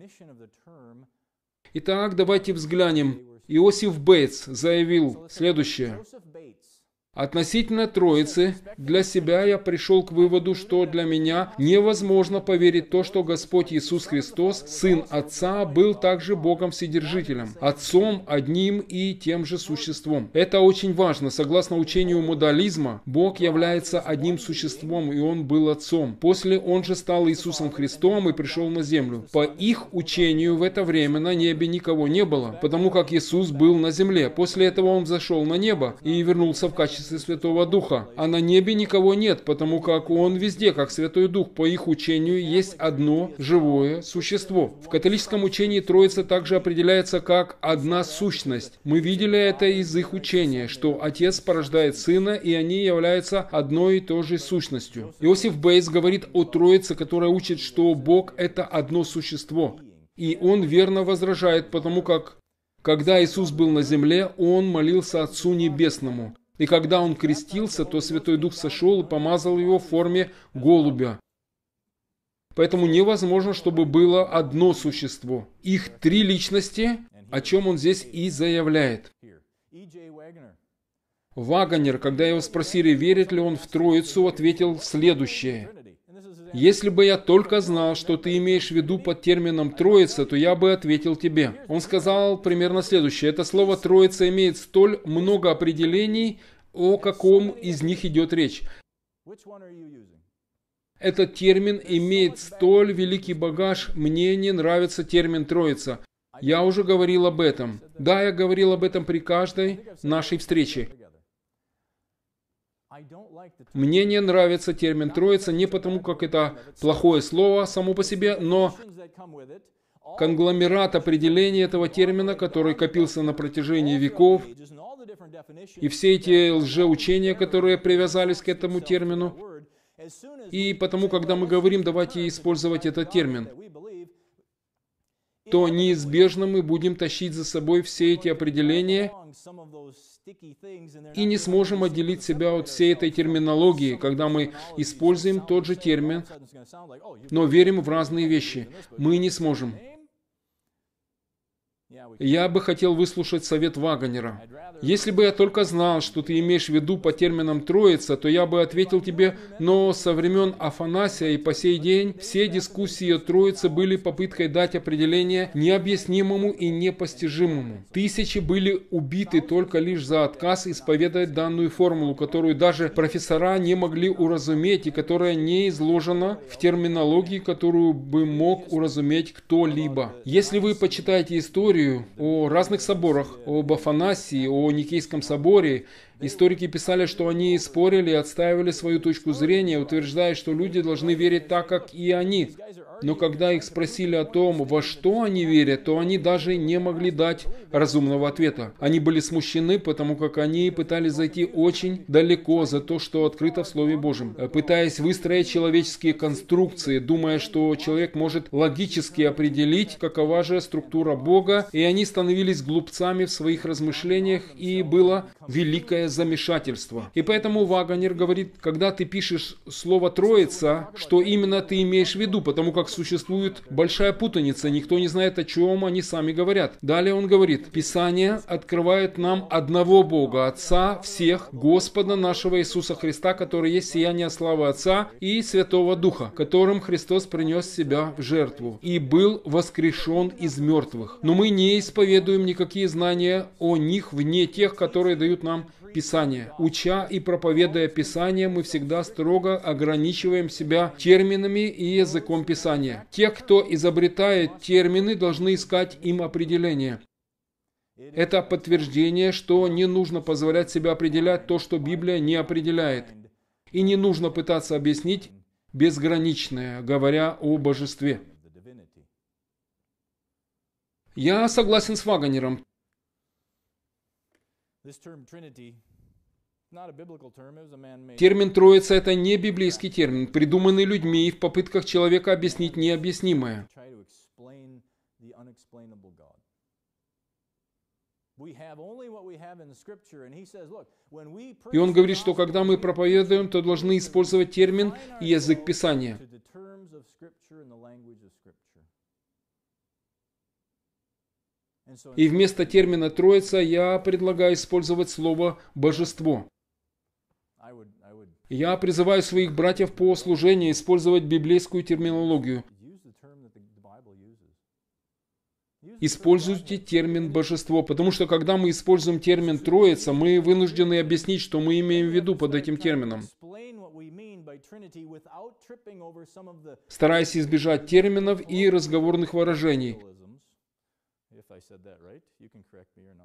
Итак, давайте взглянем. Иосиф Бейтс заявил следующее. Относительно Троицы, для себя я пришел к выводу, что для меня невозможно поверить то, что Господь Иисус Христос, Сын Отца, был также Богом Вседержителем, Отцом одним и тем же существом. Это очень важно. Согласно учению модализма, Бог является одним существом, и Он был Отцом. После Он же стал Иисусом Христом и пришел на землю. По их учению в это время на небе никого не было, потому как Иисус был на земле. После этого Он зашел на небо и вернулся в качестве отцы Святого Духа, а на небе никого нет, потому как Он везде, как Святой Дух. По их учению есть одно живое существо. В католическом учении Троица также определяется как одна сущность. Мы видели это из их учения, что Отец порождает Сына, и они являются одной и той же сущностью. Иосиф Бейс говорит о Троице, которая учит, что Бог – это одно существо. И он верно возражает, потому как когда Иисус был на земле, Он молился Отцу Небесному. И когда он крестился, то Святой Дух сошел и помазал его в форме голубя. Поэтому невозможно, чтобы было одно существо. Их три личности, о чем он здесь и заявляет. Вагонер, когда его спросили, верит ли он в Троицу, ответил следующее – если бы я только знал, что ты имеешь в виду под термином «троица», то я бы ответил тебе. Он сказал примерно следующее. Это слово «троица» имеет столь много определений, о каком из них идет речь. Этот термин имеет столь великий багаж, мне не нравится термин «троица». Я уже говорил об этом. Да, я говорил об этом при каждой нашей встрече. Мне не нравится термин «троица» не потому, как это плохое слово само по себе, но конгломерат определений этого термина, который копился на протяжении веков, и все эти лжеучения, которые привязались к этому термину. И потому, когда мы говорим, давайте использовать этот термин, то неизбежно мы будем тащить за собой все эти определения, и не сможем отделить себя от всей этой терминологии, когда мы используем тот же термин, oh, но верим в разные вещи. Мы не сможем. Я бы хотел выслушать совет Вагонера. Если бы я только знал, что ты имеешь в виду по терминам «троица», то я бы ответил тебе, но со времен Афанасия и по сей день все дискуссии о «троице» были попыткой дать определение необъяснимому и непостижимому. Тысячи были убиты только лишь за отказ исповедовать данную формулу, которую даже профессора не могли уразуметь и которая не изложена в терминологии, которую бы мог уразуметь кто-либо. Если вы почитаете историю, историю о разных соборах, об Афанасии, о Никейском соборе Историки писали, что они спорили и отстаивали свою точку зрения, утверждая, что люди должны верить так, как и они. Но когда их спросили о том, во что они верят, то они даже не могли дать разумного ответа. Они были смущены, потому как они пытались зайти очень далеко за то, что открыто в Слове Божьем, пытаясь выстроить человеческие конструкции, думая, что человек может логически определить, какова же структура Бога, и они становились глупцами в своих размышлениях, и было великое замешательство. И поэтому Вагонер говорит, когда ты пишешь слово «троица», что именно ты имеешь в виду, потому как существует большая путаница, никто не знает, о чем они сами говорят. Далее он говорит, Писание открывает нам одного Бога, Отца всех, Господа нашего Иисуса Христа, который есть сияние славы Отца и Святого Духа, которым Христос принес себя в жертву и был воскрешен из мертвых. Но мы не исповедуем никакие знания о них вне тех, которые дают нам Писания. Уча и проповедуя Писание, мы всегда строго ограничиваем себя терминами и языком Писания. Те, кто изобретает термины, должны искать им определение. Это подтверждение, что не нужно позволять себе определять то, что Библия не определяет. И не нужно пытаться объяснить безграничное, говоря о божестве. Я согласен с Вагонером. Термин «троица» — это не библейский термин, придуманный людьми и в попытках человека объяснить необъяснимое. И он говорит, что когда мы проповедуем, то должны использовать термин и язык Писания. И вместо термина «троица» я предлагаю использовать слово «божество». Я призываю своих братьев по служению использовать библейскую терминологию. Используйте термин «божество», потому что когда мы используем термин «троица», мы вынуждены объяснить, что мы имеем в виду под этим термином. Стараясь избежать терминов и разговорных выражений –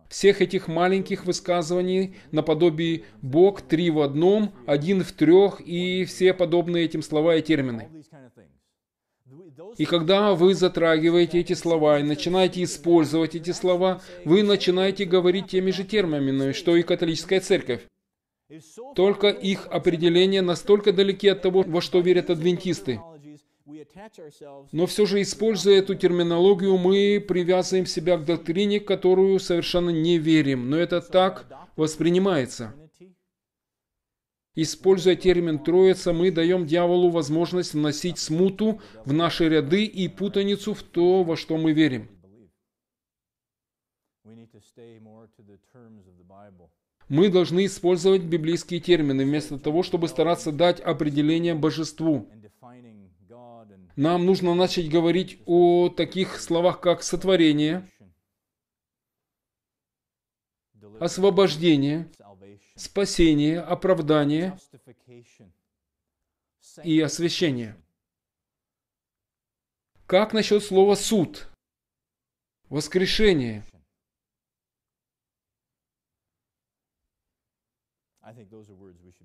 всех этих маленьких высказываний наподобие «Бог три в одном», «один в трех» и все подобные этим слова и термины. И когда вы затрагиваете эти слова и начинаете использовать эти слова, вы начинаете говорить теми же терминами, что и католическая церковь. Только их определения настолько далеки от того, во что верят адвентисты – но все же, используя эту терминологию, мы привязываем себя к доктрине, которую совершенно не верим. Но это так воспринимается. Используя термин «троица», мы даем дьяволу возможность вносить смуту в наши ряды и путаницу в то, во что мы верим. Мы должны использовать библейские термины, вместо того, чтобы стараться дать определение божеству нам нужно начать говорить о таких словах, как сотворение, освобождение, спасение, оправдание и освящение. Как насчет слова суд, воскрешение –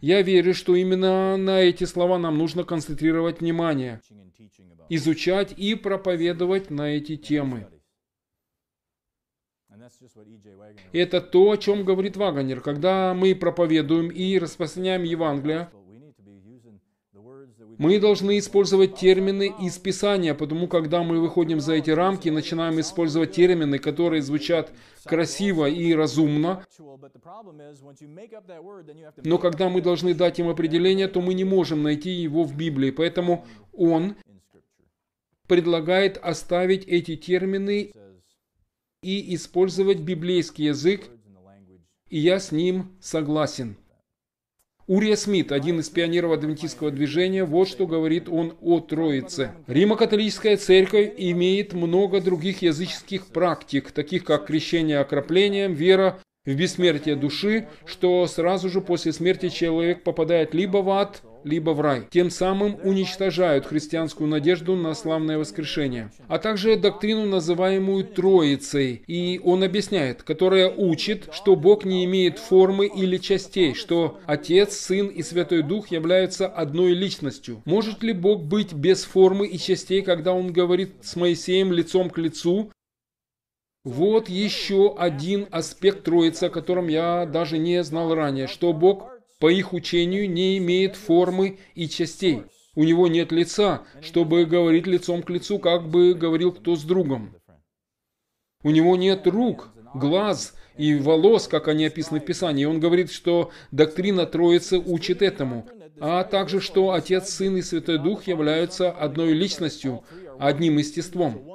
Я верю, что именно на эти слова нам нужно концентрировать внимание, изучать и проповедовать на эти темы. E Это то, о чем говорит Вагонер. Когда мы проповедуем и распространяем Евангелие, мы должны использовать термины из Писания, потому когда мы выходим за эти рамки, начинаем использовать термины, которые звучат красиво и разумно. Но когда мы должны дать им определение, то мы не можем найти его в Библии. Поэтому он предлагает оставить эти термины и использовать библейский язык, и я с ним согласен. Урия Смит, один из пионеров адвентистского движения, вот что говорит он о Троице. Римо-католическая церковь имеет много других языческих практик, таких как крещение окроплением, вера в бессмертие души, что сразу же после смерти человек попадает либо в ад, либо в рай. Тем самым уничтожают христианскую надежду на славное воскрешение. А также доктрину, называемую Троицей. И он объясняет, которая учит, что Бог не имеет формы или частей, что Отец, Сын и Святой Дух являются одной личностью. Может ли Бог быть без формы и частей, когда Он говорит с Моисеем лицом к лицу, вот еще один аспект Троицы, о котором я даже не знал ранее, что Бог по их учению, не имеет формы и частей. У него нет лица, чтобы говорить лицом к лицу, как бы говорил кто с другом. У него нет рук, глаз и волос, как они описаны в Писании. Он говорит, что доктрина Троицы учит этому, а также, что Отец, Сын и Святой Дух являются одной личностью, одним естеством.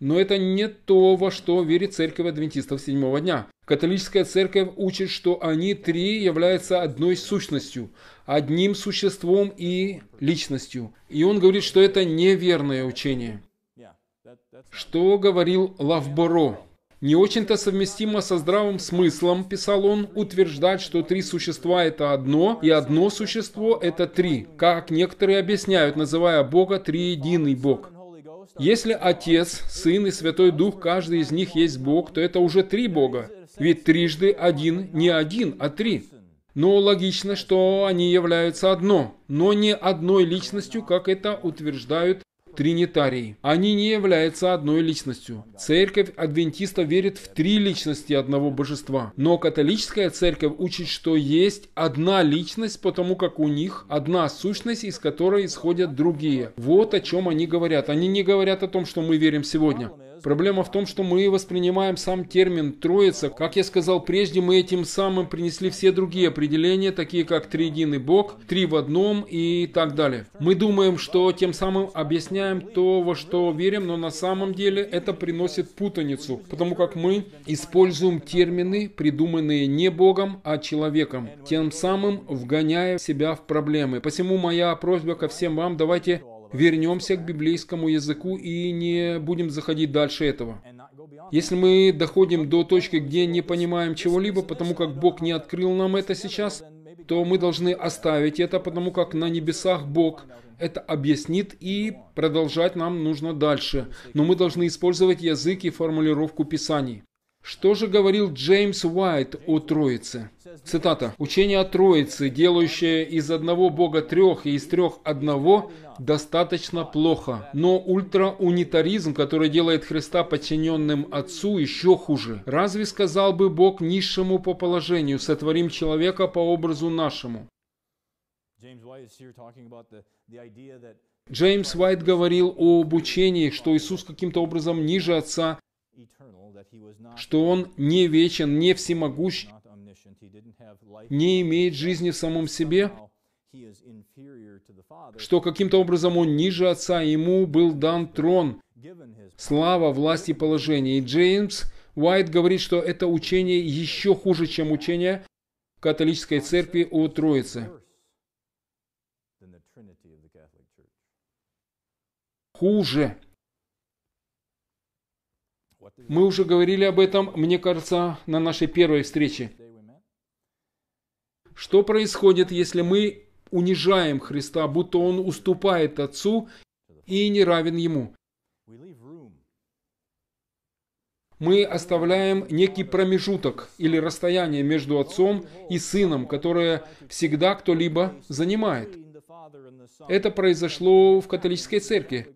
Но это не то, во что верит Церковь Адвентистов седьмого дня. Католическая церковь учит, что они три являются одной сущностью, одним существом и личностью. И он говорит, что это неверное учение. Что говорил Лавборо? Не очень-то совместимо со здравым смыслом, писал он, утверждать, что три существа – это одно, и одно существо – это три, как некоторые объясняют, называя Бога триединый Бог. Если Отец, Сын и Святой Дух, каждый из них есть Бог, то это уже три Бога. Ведь трижды один не один, а три. Но логично, что они являются одно, но не одной личностью, как это утверждают тринитарии. Они не являются одной личностью. Церковь адвентистов верит в три личности одного божества. Но католическая церковь учит, что есть одна личность, потому как у них одна сущность, из которой исходят другие. Вот о чем они говорят. Они не говорят о том, что мы верим сегодня. Проблема в том, что мы воспринимаем сам термин «троица». Как я сказал прежде, мы этим самым принесли все другие определения, такие как «триединый Бог», «три в одном» и так далее. Мы думаем, что тем самым объясняем то, во что верим, но на самом деле это приносит путаницу, потому как мы используем термины, придуманные не Богом, а человеком, тем самым вгоняя себя в проблемы. Посему моя просьба ко всем вам, давайте вернемся к библейскому языку и не будем заходить дальше этого. Если мы доходим до точки, где не понимаем чего-либо, потому как Бог не открыл нам это сейчас, то мы должны оставить это, потому как на небесах Бог это объяснит и продолжать нам нужно дальше. Но мы должны использовать язык и формулировку Писаний. Что же говорил Джеймс Уайт о Троице? Цитата. «Учение о Троице, делающее из одного Бога трех и из трех одного, достаточно плохо. Но ультраунитаризм, который делает Христа подчиненным Отцу, еще хуже. Разве сказал бы Бог низшему по положению, сотворим человека по образу нашему? Джеймс Уайт говорил о обучении, что Иисус каким-то образом ниже Отца, что Он не вечен, не всемогущ, не имеет жизни в самом себе, что каким-то образом он ниже отца, ему был дан трон, слава, власть и положение. И Джеймс Уайт говорит, что это учение еще хуже, чем учение католической церкви о Троице. Хуже. Мы уже говорили об этом, мне кажется, на нашей первой встрече. Что происходит, если мы унижаем Христа, будто Он уступает Отцу и не равен Ему. Мы оставляем некий промежуток или расстояние между Отцом и Сыном, которое всегда кто-либо занимает. Это произошло в католической церкви.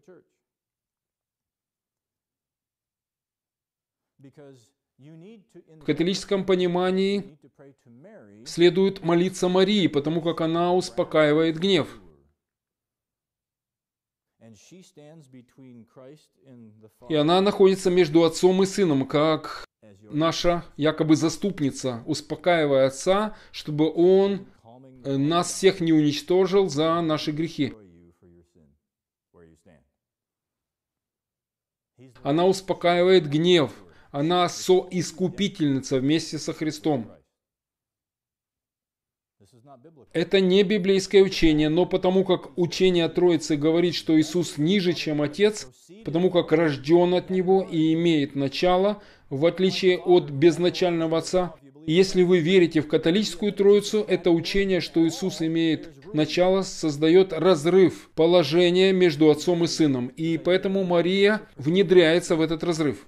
В католическом понимании Следует молиться Марии, потому как она успокаивает гнев. И она находится между отцом и сыном, как наша якобы заступница, успокаивая отца, чтобы он э, нас всех не уничтожил за наши грехи. Она успокаивает гнев. Она соискупительница вместе со Христом. Это не библейское учение, но потому как учение о Троице говорит, что Иисус ниже, чем Отец, потому как рожден от Него и имеет начало, в отличие от безначального Отца, если вы верите в католическую Троицу, это учение, что Иисус имеет начало, создает разрыв положения между отцом и сыном. И поэтому Мария внедряется в этот разрыв.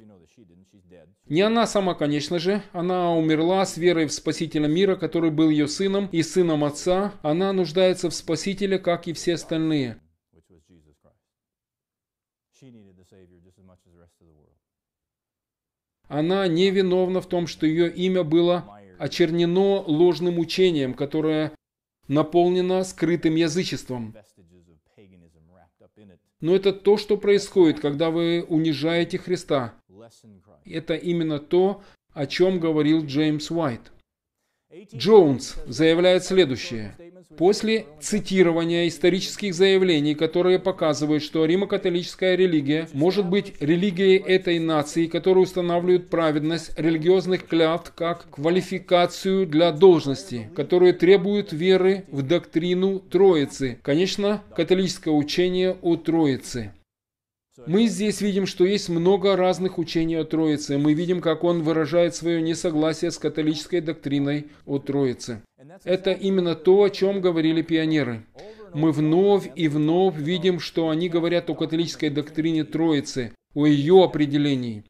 Не она сама, конечно же. Она умерла с верой в Спасителя мира, который был ее сыном и сыном отца. Она нуждается в Спасителе, как и все остальные. Она не виновна в том, что ее имя было очернено ложным учением, которое наполнено скрытым язычеством. Но это то, что происходит, когда вы унижаете Христа. Это именно то, о чем говорил Джеймс Уайт. Джонс заявляет следующее. После цитирования исторических заявлений, которые показывают, что римо-католическая религия может быть религией этой нации, которая устанавливает праведность религиозных клятв как квалификацию для должности, которые требуют веры в доктрину Троицы, конечно, католическое учение о Троице. Мы здесь видим, что есть много разных учений о Троице. Мы видим, как он выражает свое несогласие с католической доктриной о Троице. Это именно то, о чем говорили пионеры. Мы вновь и вновь видим, что они говорят о католической доктрине Троицы, о ее определении.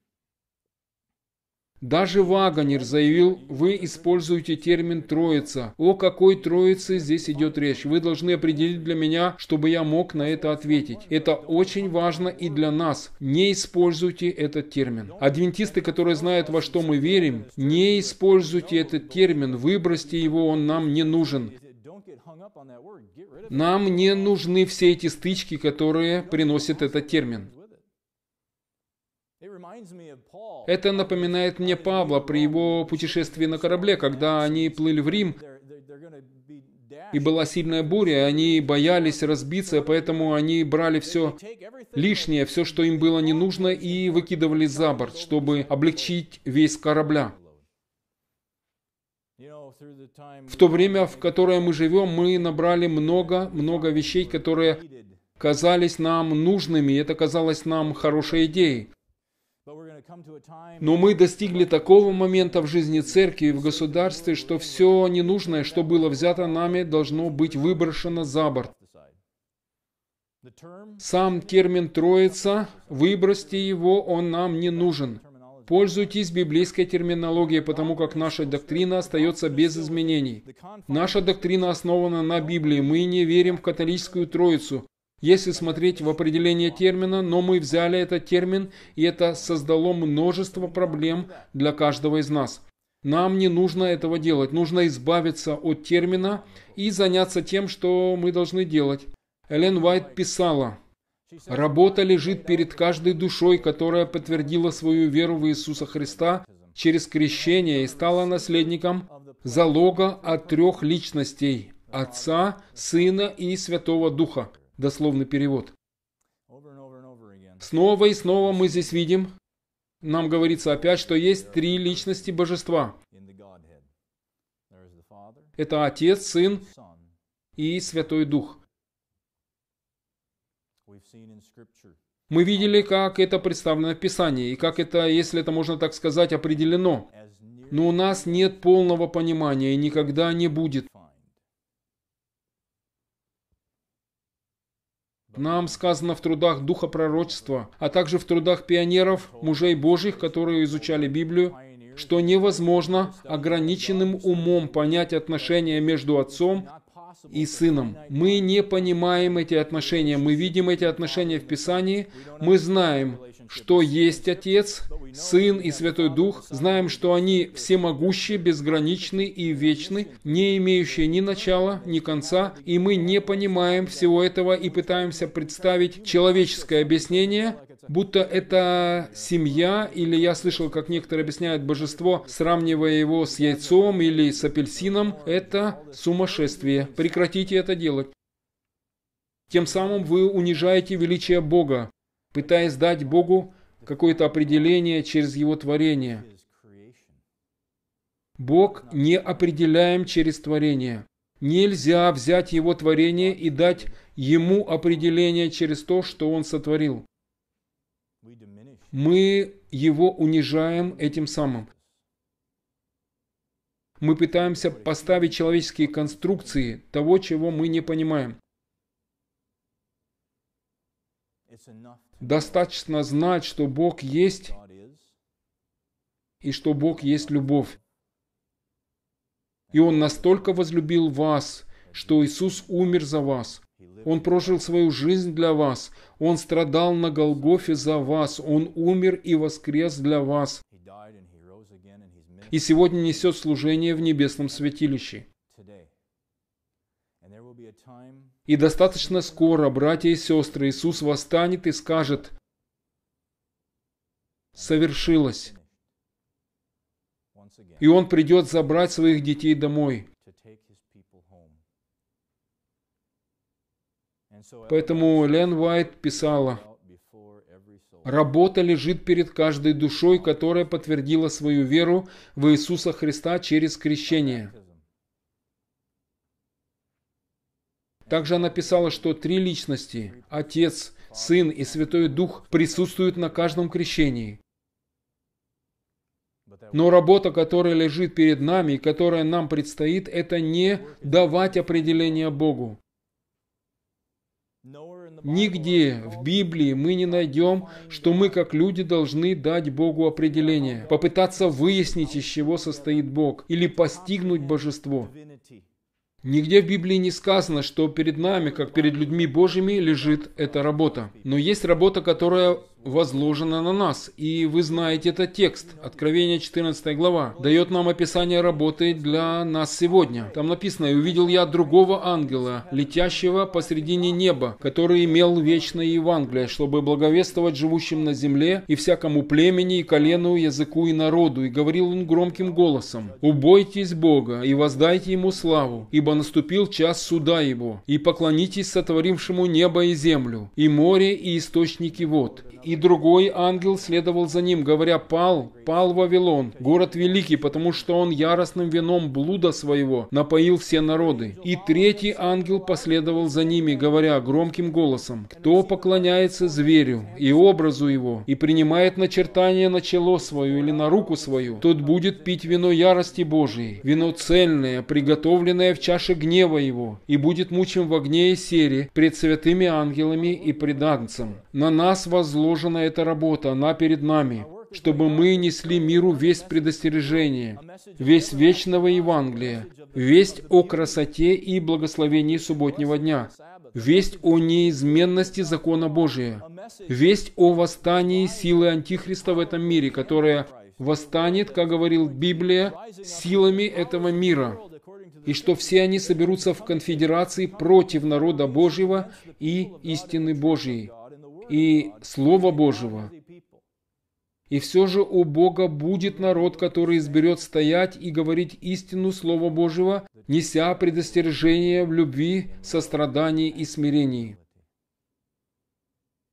Даже Вагонер заявил, вы используете термин «троица». О какой троице здесь идет речь? Вы должны определить для меня, чтобы я мог на это ответить. Это очень важно и для нас. Не используйте этот термин. Адвентисты, которые знают, во что мы верим, не используйте этот термин, выбросьте его, он нам не нужен. Нам не нужны все эти стычки, которые приносит этот термин. Это напоминает мне Павла при его путешествии на корабле, когда они плыли в Рим, и была сильная буря, они боялись разбиться, поэтому они брали все лишнее, все, что им было не нужно, и выкидывали за борт, чтобы облегчить весь корабля. В то время, в которое мы живем, мы набрали много-много вещей, которые казались нам нужными, это казалось нам хорошей идеей. Но мы достигли такого момента в жизни церкви и в государстве, что все ненужное, что было взято нами, должно быть выброшено за борт. Сам термин «троица», выбросьте его, он нам не нужен. Пользуйтесь библейской терминологией, потому как наша доктрина остается без изменений. Наша доктрина основана на Библии. Мы не верим в католическую Троицу если смотреть в определение термина, но мы взяли этот термин, и это создало множество проблем для каждого из нас. Нам не нужно этого делать, нужно избавиться от термина и заняться тем, что мы должны делать. Эллен Уайт писала, «Работа лежит перед каждой душой, которая подтвердила свою веру в Иисуса Христа через крещение и стала наследником залога от трех личностей – Отца, Сына и Святого Духа – дословный перевод. Снова и снова мы здесь видим, нам говорится опять, что есть три личности божества. Это Отец, Сын и Святой Дух. Мы видели, как это представлено в Писании, и как это, если это можно так сказать, определено. Но у нас нет полного понимания и никогда не будет. Нам сказано в трудах Духа Пророчества, а также в трудах пионеров, мужей Божьих, которые изучали Библию, что невозможно ограниченным умом понять отношения между отцом и сыном. Мы не понимаем эти отношения, мы видим эти отношения в Писании, мы знаем, что есть Отец, Сын и Святой Дух, знаем, что они всемогущие, безграничны и вечны, не имеющие ни начала, ни конца, и мы не понимаем всего этого и пытаемся представить человеческое объяснение, будто это семья, или я слышал, как некоторые объясняют божество, сравнивая его с яйцом или с апельсином, это сумасшествие. Прекратите это делать. Тем самым вы унижаете величие Бога пытаясь дать Богу какое-то определение через Его творение. Бог не определяем через творение. Нельзя взять Его творение и дать Ему определение через то, что Он сотворил. Мы Его унижаем этим самым. Мы пытаемся поставить человеческие конструкции того, чего мы не понимаем. Достаточно знать, что Бог есть и что Бог есть любовь. И Он настолько возлюбил вас, что Иисус умер за вас. Он прожил свою жизнь для вас. Он страдал на Голгофе за вас. Он умер и воскрес для вас. И сегодня несет служение в небесном святилище. И достаточно скоро, братья и сестры, Иисус восстанет и скажет «Совершилось». И Он придет забрать своих детей домой. Поэтому Лен Уайт писала, «Работа лежит перед каждой душой, которая подтвердила свою веру в Иисуса Христа через крещение». Также она писала, что три личности – Отец, Сын и Святой Дух – присутствуют на каждом крещении. Но работа, которая лежит перед нами и которая нам предстоит, это не давать определение Богу. Нигде в Библии мы не найдем, что мы как люди должны дать Богу определение, попытаться выяснить, из чего состоит Бог, или постигнуть божество. Нигде в Библии не сказано, что перед нами, как перед людьми Божьими, лежит эта работа. Но есть работа, которая возложено на нас, и вы знаете этот текст. Откровение 14 глава дает нам описание работы для нас сегодня. Там написано, «И увидел я другого ангела, летящего посредине неба, который имел вечное Евангелие, чтобы благовествовать живущим на земле и всякому племени, и колену, языку, и народу». И говорил он громким голосом, «Убойтесь Бога и воздайте Ему славу, ибо наступил час суда Его, и поклонитесь сотворившему небо и землю, и море, и источники вод, и и другой ангел следовал за ним, говоря, «Пал, пал Вавилон, город великий, потому что он яростным вином блуда своего напоил все народы». И третий ангел последовал за ними, говоря громким голосом, «Кто поклоняется зверю и образу его, и принимает начертание на чело свое или на руку свою, тот будет пить вино ярости Божией, вино цельное, приготовленное в чаше гнева его, и будет мучим в огне и сере пред святыми ангелами и пред преданцем. На нас возложен возложена эта работа, она перед нами, чтобы мы несли миру весть предостережения, весть вечного Евангелия, весть о красоте и благословении субботнего дня, весть о неизменности закона Божия, весть о восстании силы Антихриста в этом мире, которая восстанет, как говорил Библия, силами этого мира, и что все они соберутся в конфедерации против народа Божьего и истины Божьей и Слова Божьего. И все же у Бога будет народ, который изберет стоять и говорить истину Слова Божьего, неся предостережение в любви, сострадании и смирении.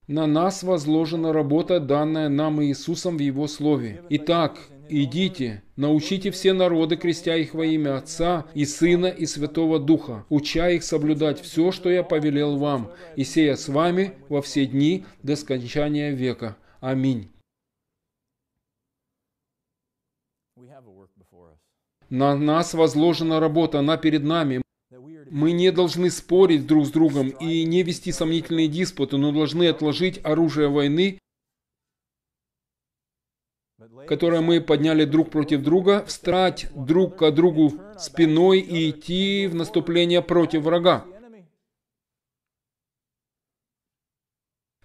На нас возложена работа, данная нам Иисусом в Его Слове. Итак, «Идите, научите все народы, крестя их во имя Отца и Сына и Святого Духа, уча их соблюдать все, что я повелел вам, и сея с вами во все дни до скончания века. Аминь». На нас возложена работа, она перед нами. Мы не должны спорить друг с другом и не вести сомнительные диспуты, но должны отложить оружие войны которое мы подняли друг против друга, встать друг к другу спиной и идти в наступление против врага.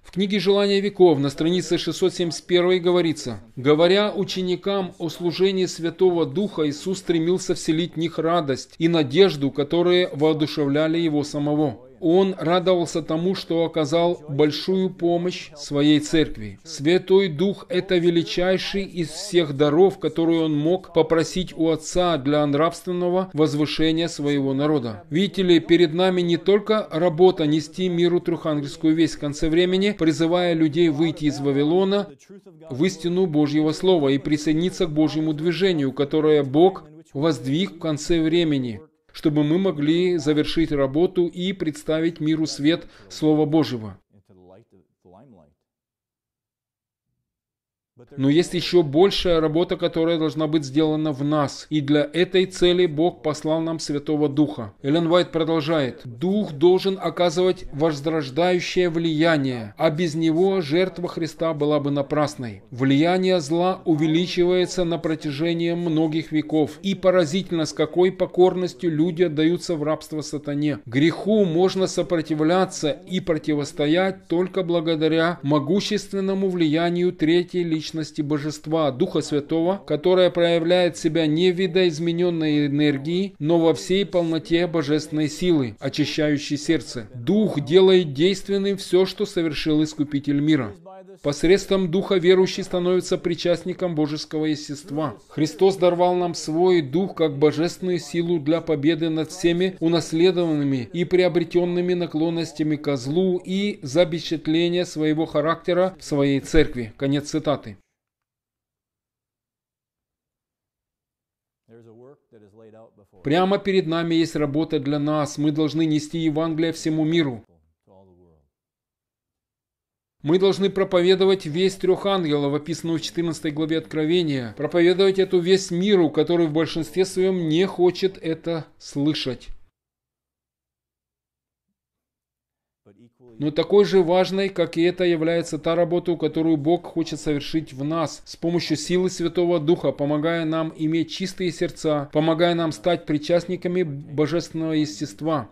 В книге Желания веков» на странице 671 говорится, «Говоря ученикам о служении Святого Духа, Иисус стремился вселить в них радость и надежду, которые воодушевляли Его самого». Он радовался тому, что оказал большую помощь своей церкви. Святой Дух – это величайший из всех даров, которые он мог попросить у Отца для нравственного возвышения своего народа. Видите ли, перед нами не только работа нести миру трехангельскую весть в конце времени, призывая людей выйти из Вавилона в истину Божьего Слова и присоединиться к Божьему движению, которое Бог воздвиг в конце времени чтобы мы могли завершить работу и представить миру свет Слова Божьего. Но есть еще большая работа, которая должна быть сделана в нас. И для этой цели Бог послал нам Святого Духа. Эллен Уайт продолжает. Дух должен оказывать возрождающее влияние, а без него жертва Христа была бы напрасной. Влияние зла увеличивается на протяжении многих веков. И поразительно, с какой покорностью люди отдаются в рабство сатане. Греху можно сопротивляться и противостоять только благодаря могущественному влиянию третьей личности сущности Божества, Духа Святого, которая проявляет себя не в видоизмененной энергии, но во всей полноте божественной силы, очищающей сердце. Дух делает действенным все, что совершил Искупитель мира. Посредством Духа верующий становится причастником божеского естества. Христос даровал нам свой Дух как божественную силу для победы над всеми унаследованными и приобретенными наклонностями ко злу и запечатления своего характера в своей церкви. Конец цитаты. Прямо перед нами есть работа для нас. Мы должны нести Евангелие всему миру. Мы должны проповедовать весь трех ангелов, описанную в 14 главе Откровения. Проповедовать эту весь миру, который в большинстве своем не хочет это слышать. но такой же важной, как и это, является та работа, которую Бог хочет совершить в нас с помощью силы Святого Духа, помогая нам иметь чистые сердца, помогая нам стать причастниками божественного естества,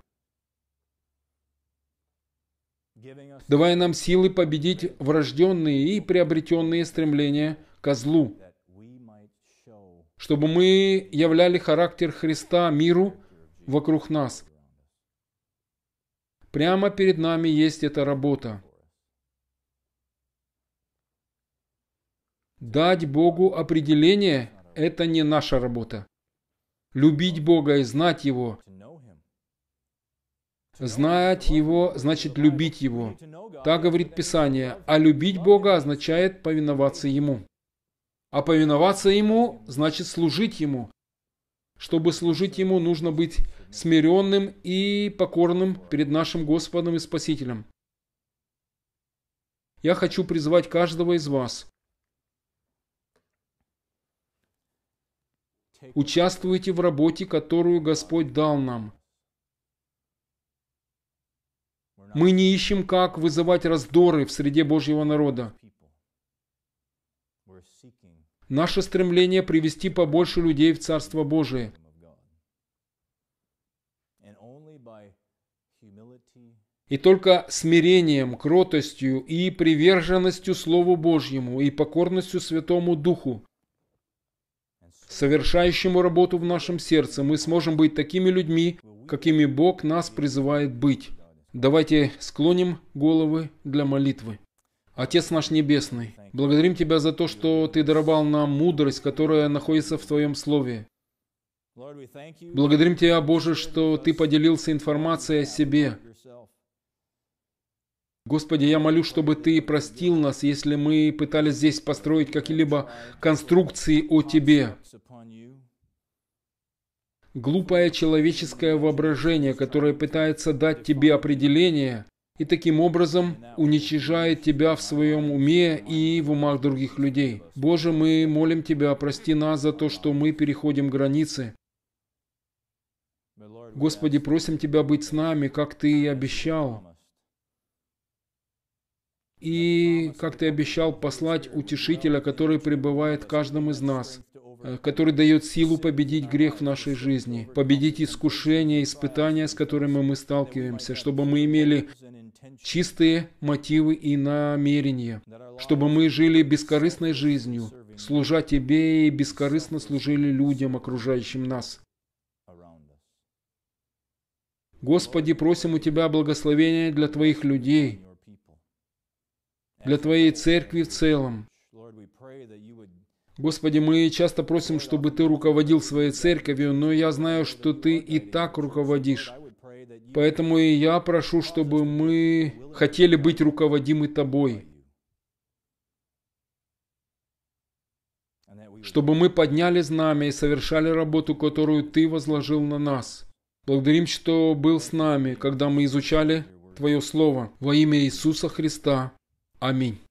давая нам силы победить врожденные и приобретенные стремления ко злу, чтобы мы являли характер Христа миру вокруг нас – Прямо перед нами есть эта работа. Дать Богу определение – это не наша работа. Любить Бога и знать Его. Знать Его значит любить Его. Так говорит Писание. А любить Бога означает повиноваться Ему. А повиноваться Ему значит служить Ему. Чтобы служить Ему, нужно быть смиренным и покорным перед нашим Господом и Спасителем. Я хочу призвать каждого из вас. Участвуйте в работе, которую Господь дал нам. Мы не ищем, как вызывать раздоры в среде Божьего народа наше стремление привести побольше людей в Царство Божие. И только смирением, кротостью и приверженностью Слову Божьему и покорностью Святому Духу, совершающему работу в нашем сердце, мы сможем быть такими людьми, какими Бог нас призывает быть. Давайте склоним головы для молитвы. Отец наш Небесный, благодарим Тебя за то, что Ты даровал нам мудрость, которая находится в Твоем Слове. Благодарим Тебя, Боже, что Ты поделился информацией о себе. Господи, я молю, чтобы Ты простил нас, если мы пытались здесь построить какие-либо конструкции о Тебе. Глупое человеческое воображение, которое пытается дать Тебе определение, и таким образом уничижает тебя в своем уме и в умах других людей. Боже, мы молим Тебя, прости нас за то, что мы переходим границы. Господи, просим Тебя быть с нами, как Ты и обещал. И как Ты обещал послать утешителя, который пребывает в каждом из нас который дает силу победить грех в нашей жизни, победить искушения, испытания, с которыми мы сталкиваемся, чтобы мы имели чистые мотивы и намерения, чтобы мы жили бескорыстной жизнью, служа Тебе и бескорыстно служили людям, окружающим нас. Господи, просим у Тебя благословения для Твоих людей, для Твоей церкви в целом. Господи, мы часто просим, чтобы Ты руководил своей церковью, но я знаю, что Ты и так руководишь. Поэтому и я прошу, чтобы мы хотели быть руководимы Тобой. Чтобы мы подняли знамя и совершали работу, которую Ты возложил на нас. Благодарим, что был с нами, когда мы изучали Твое Слово. Во имя Иисуса Христа. Аминь.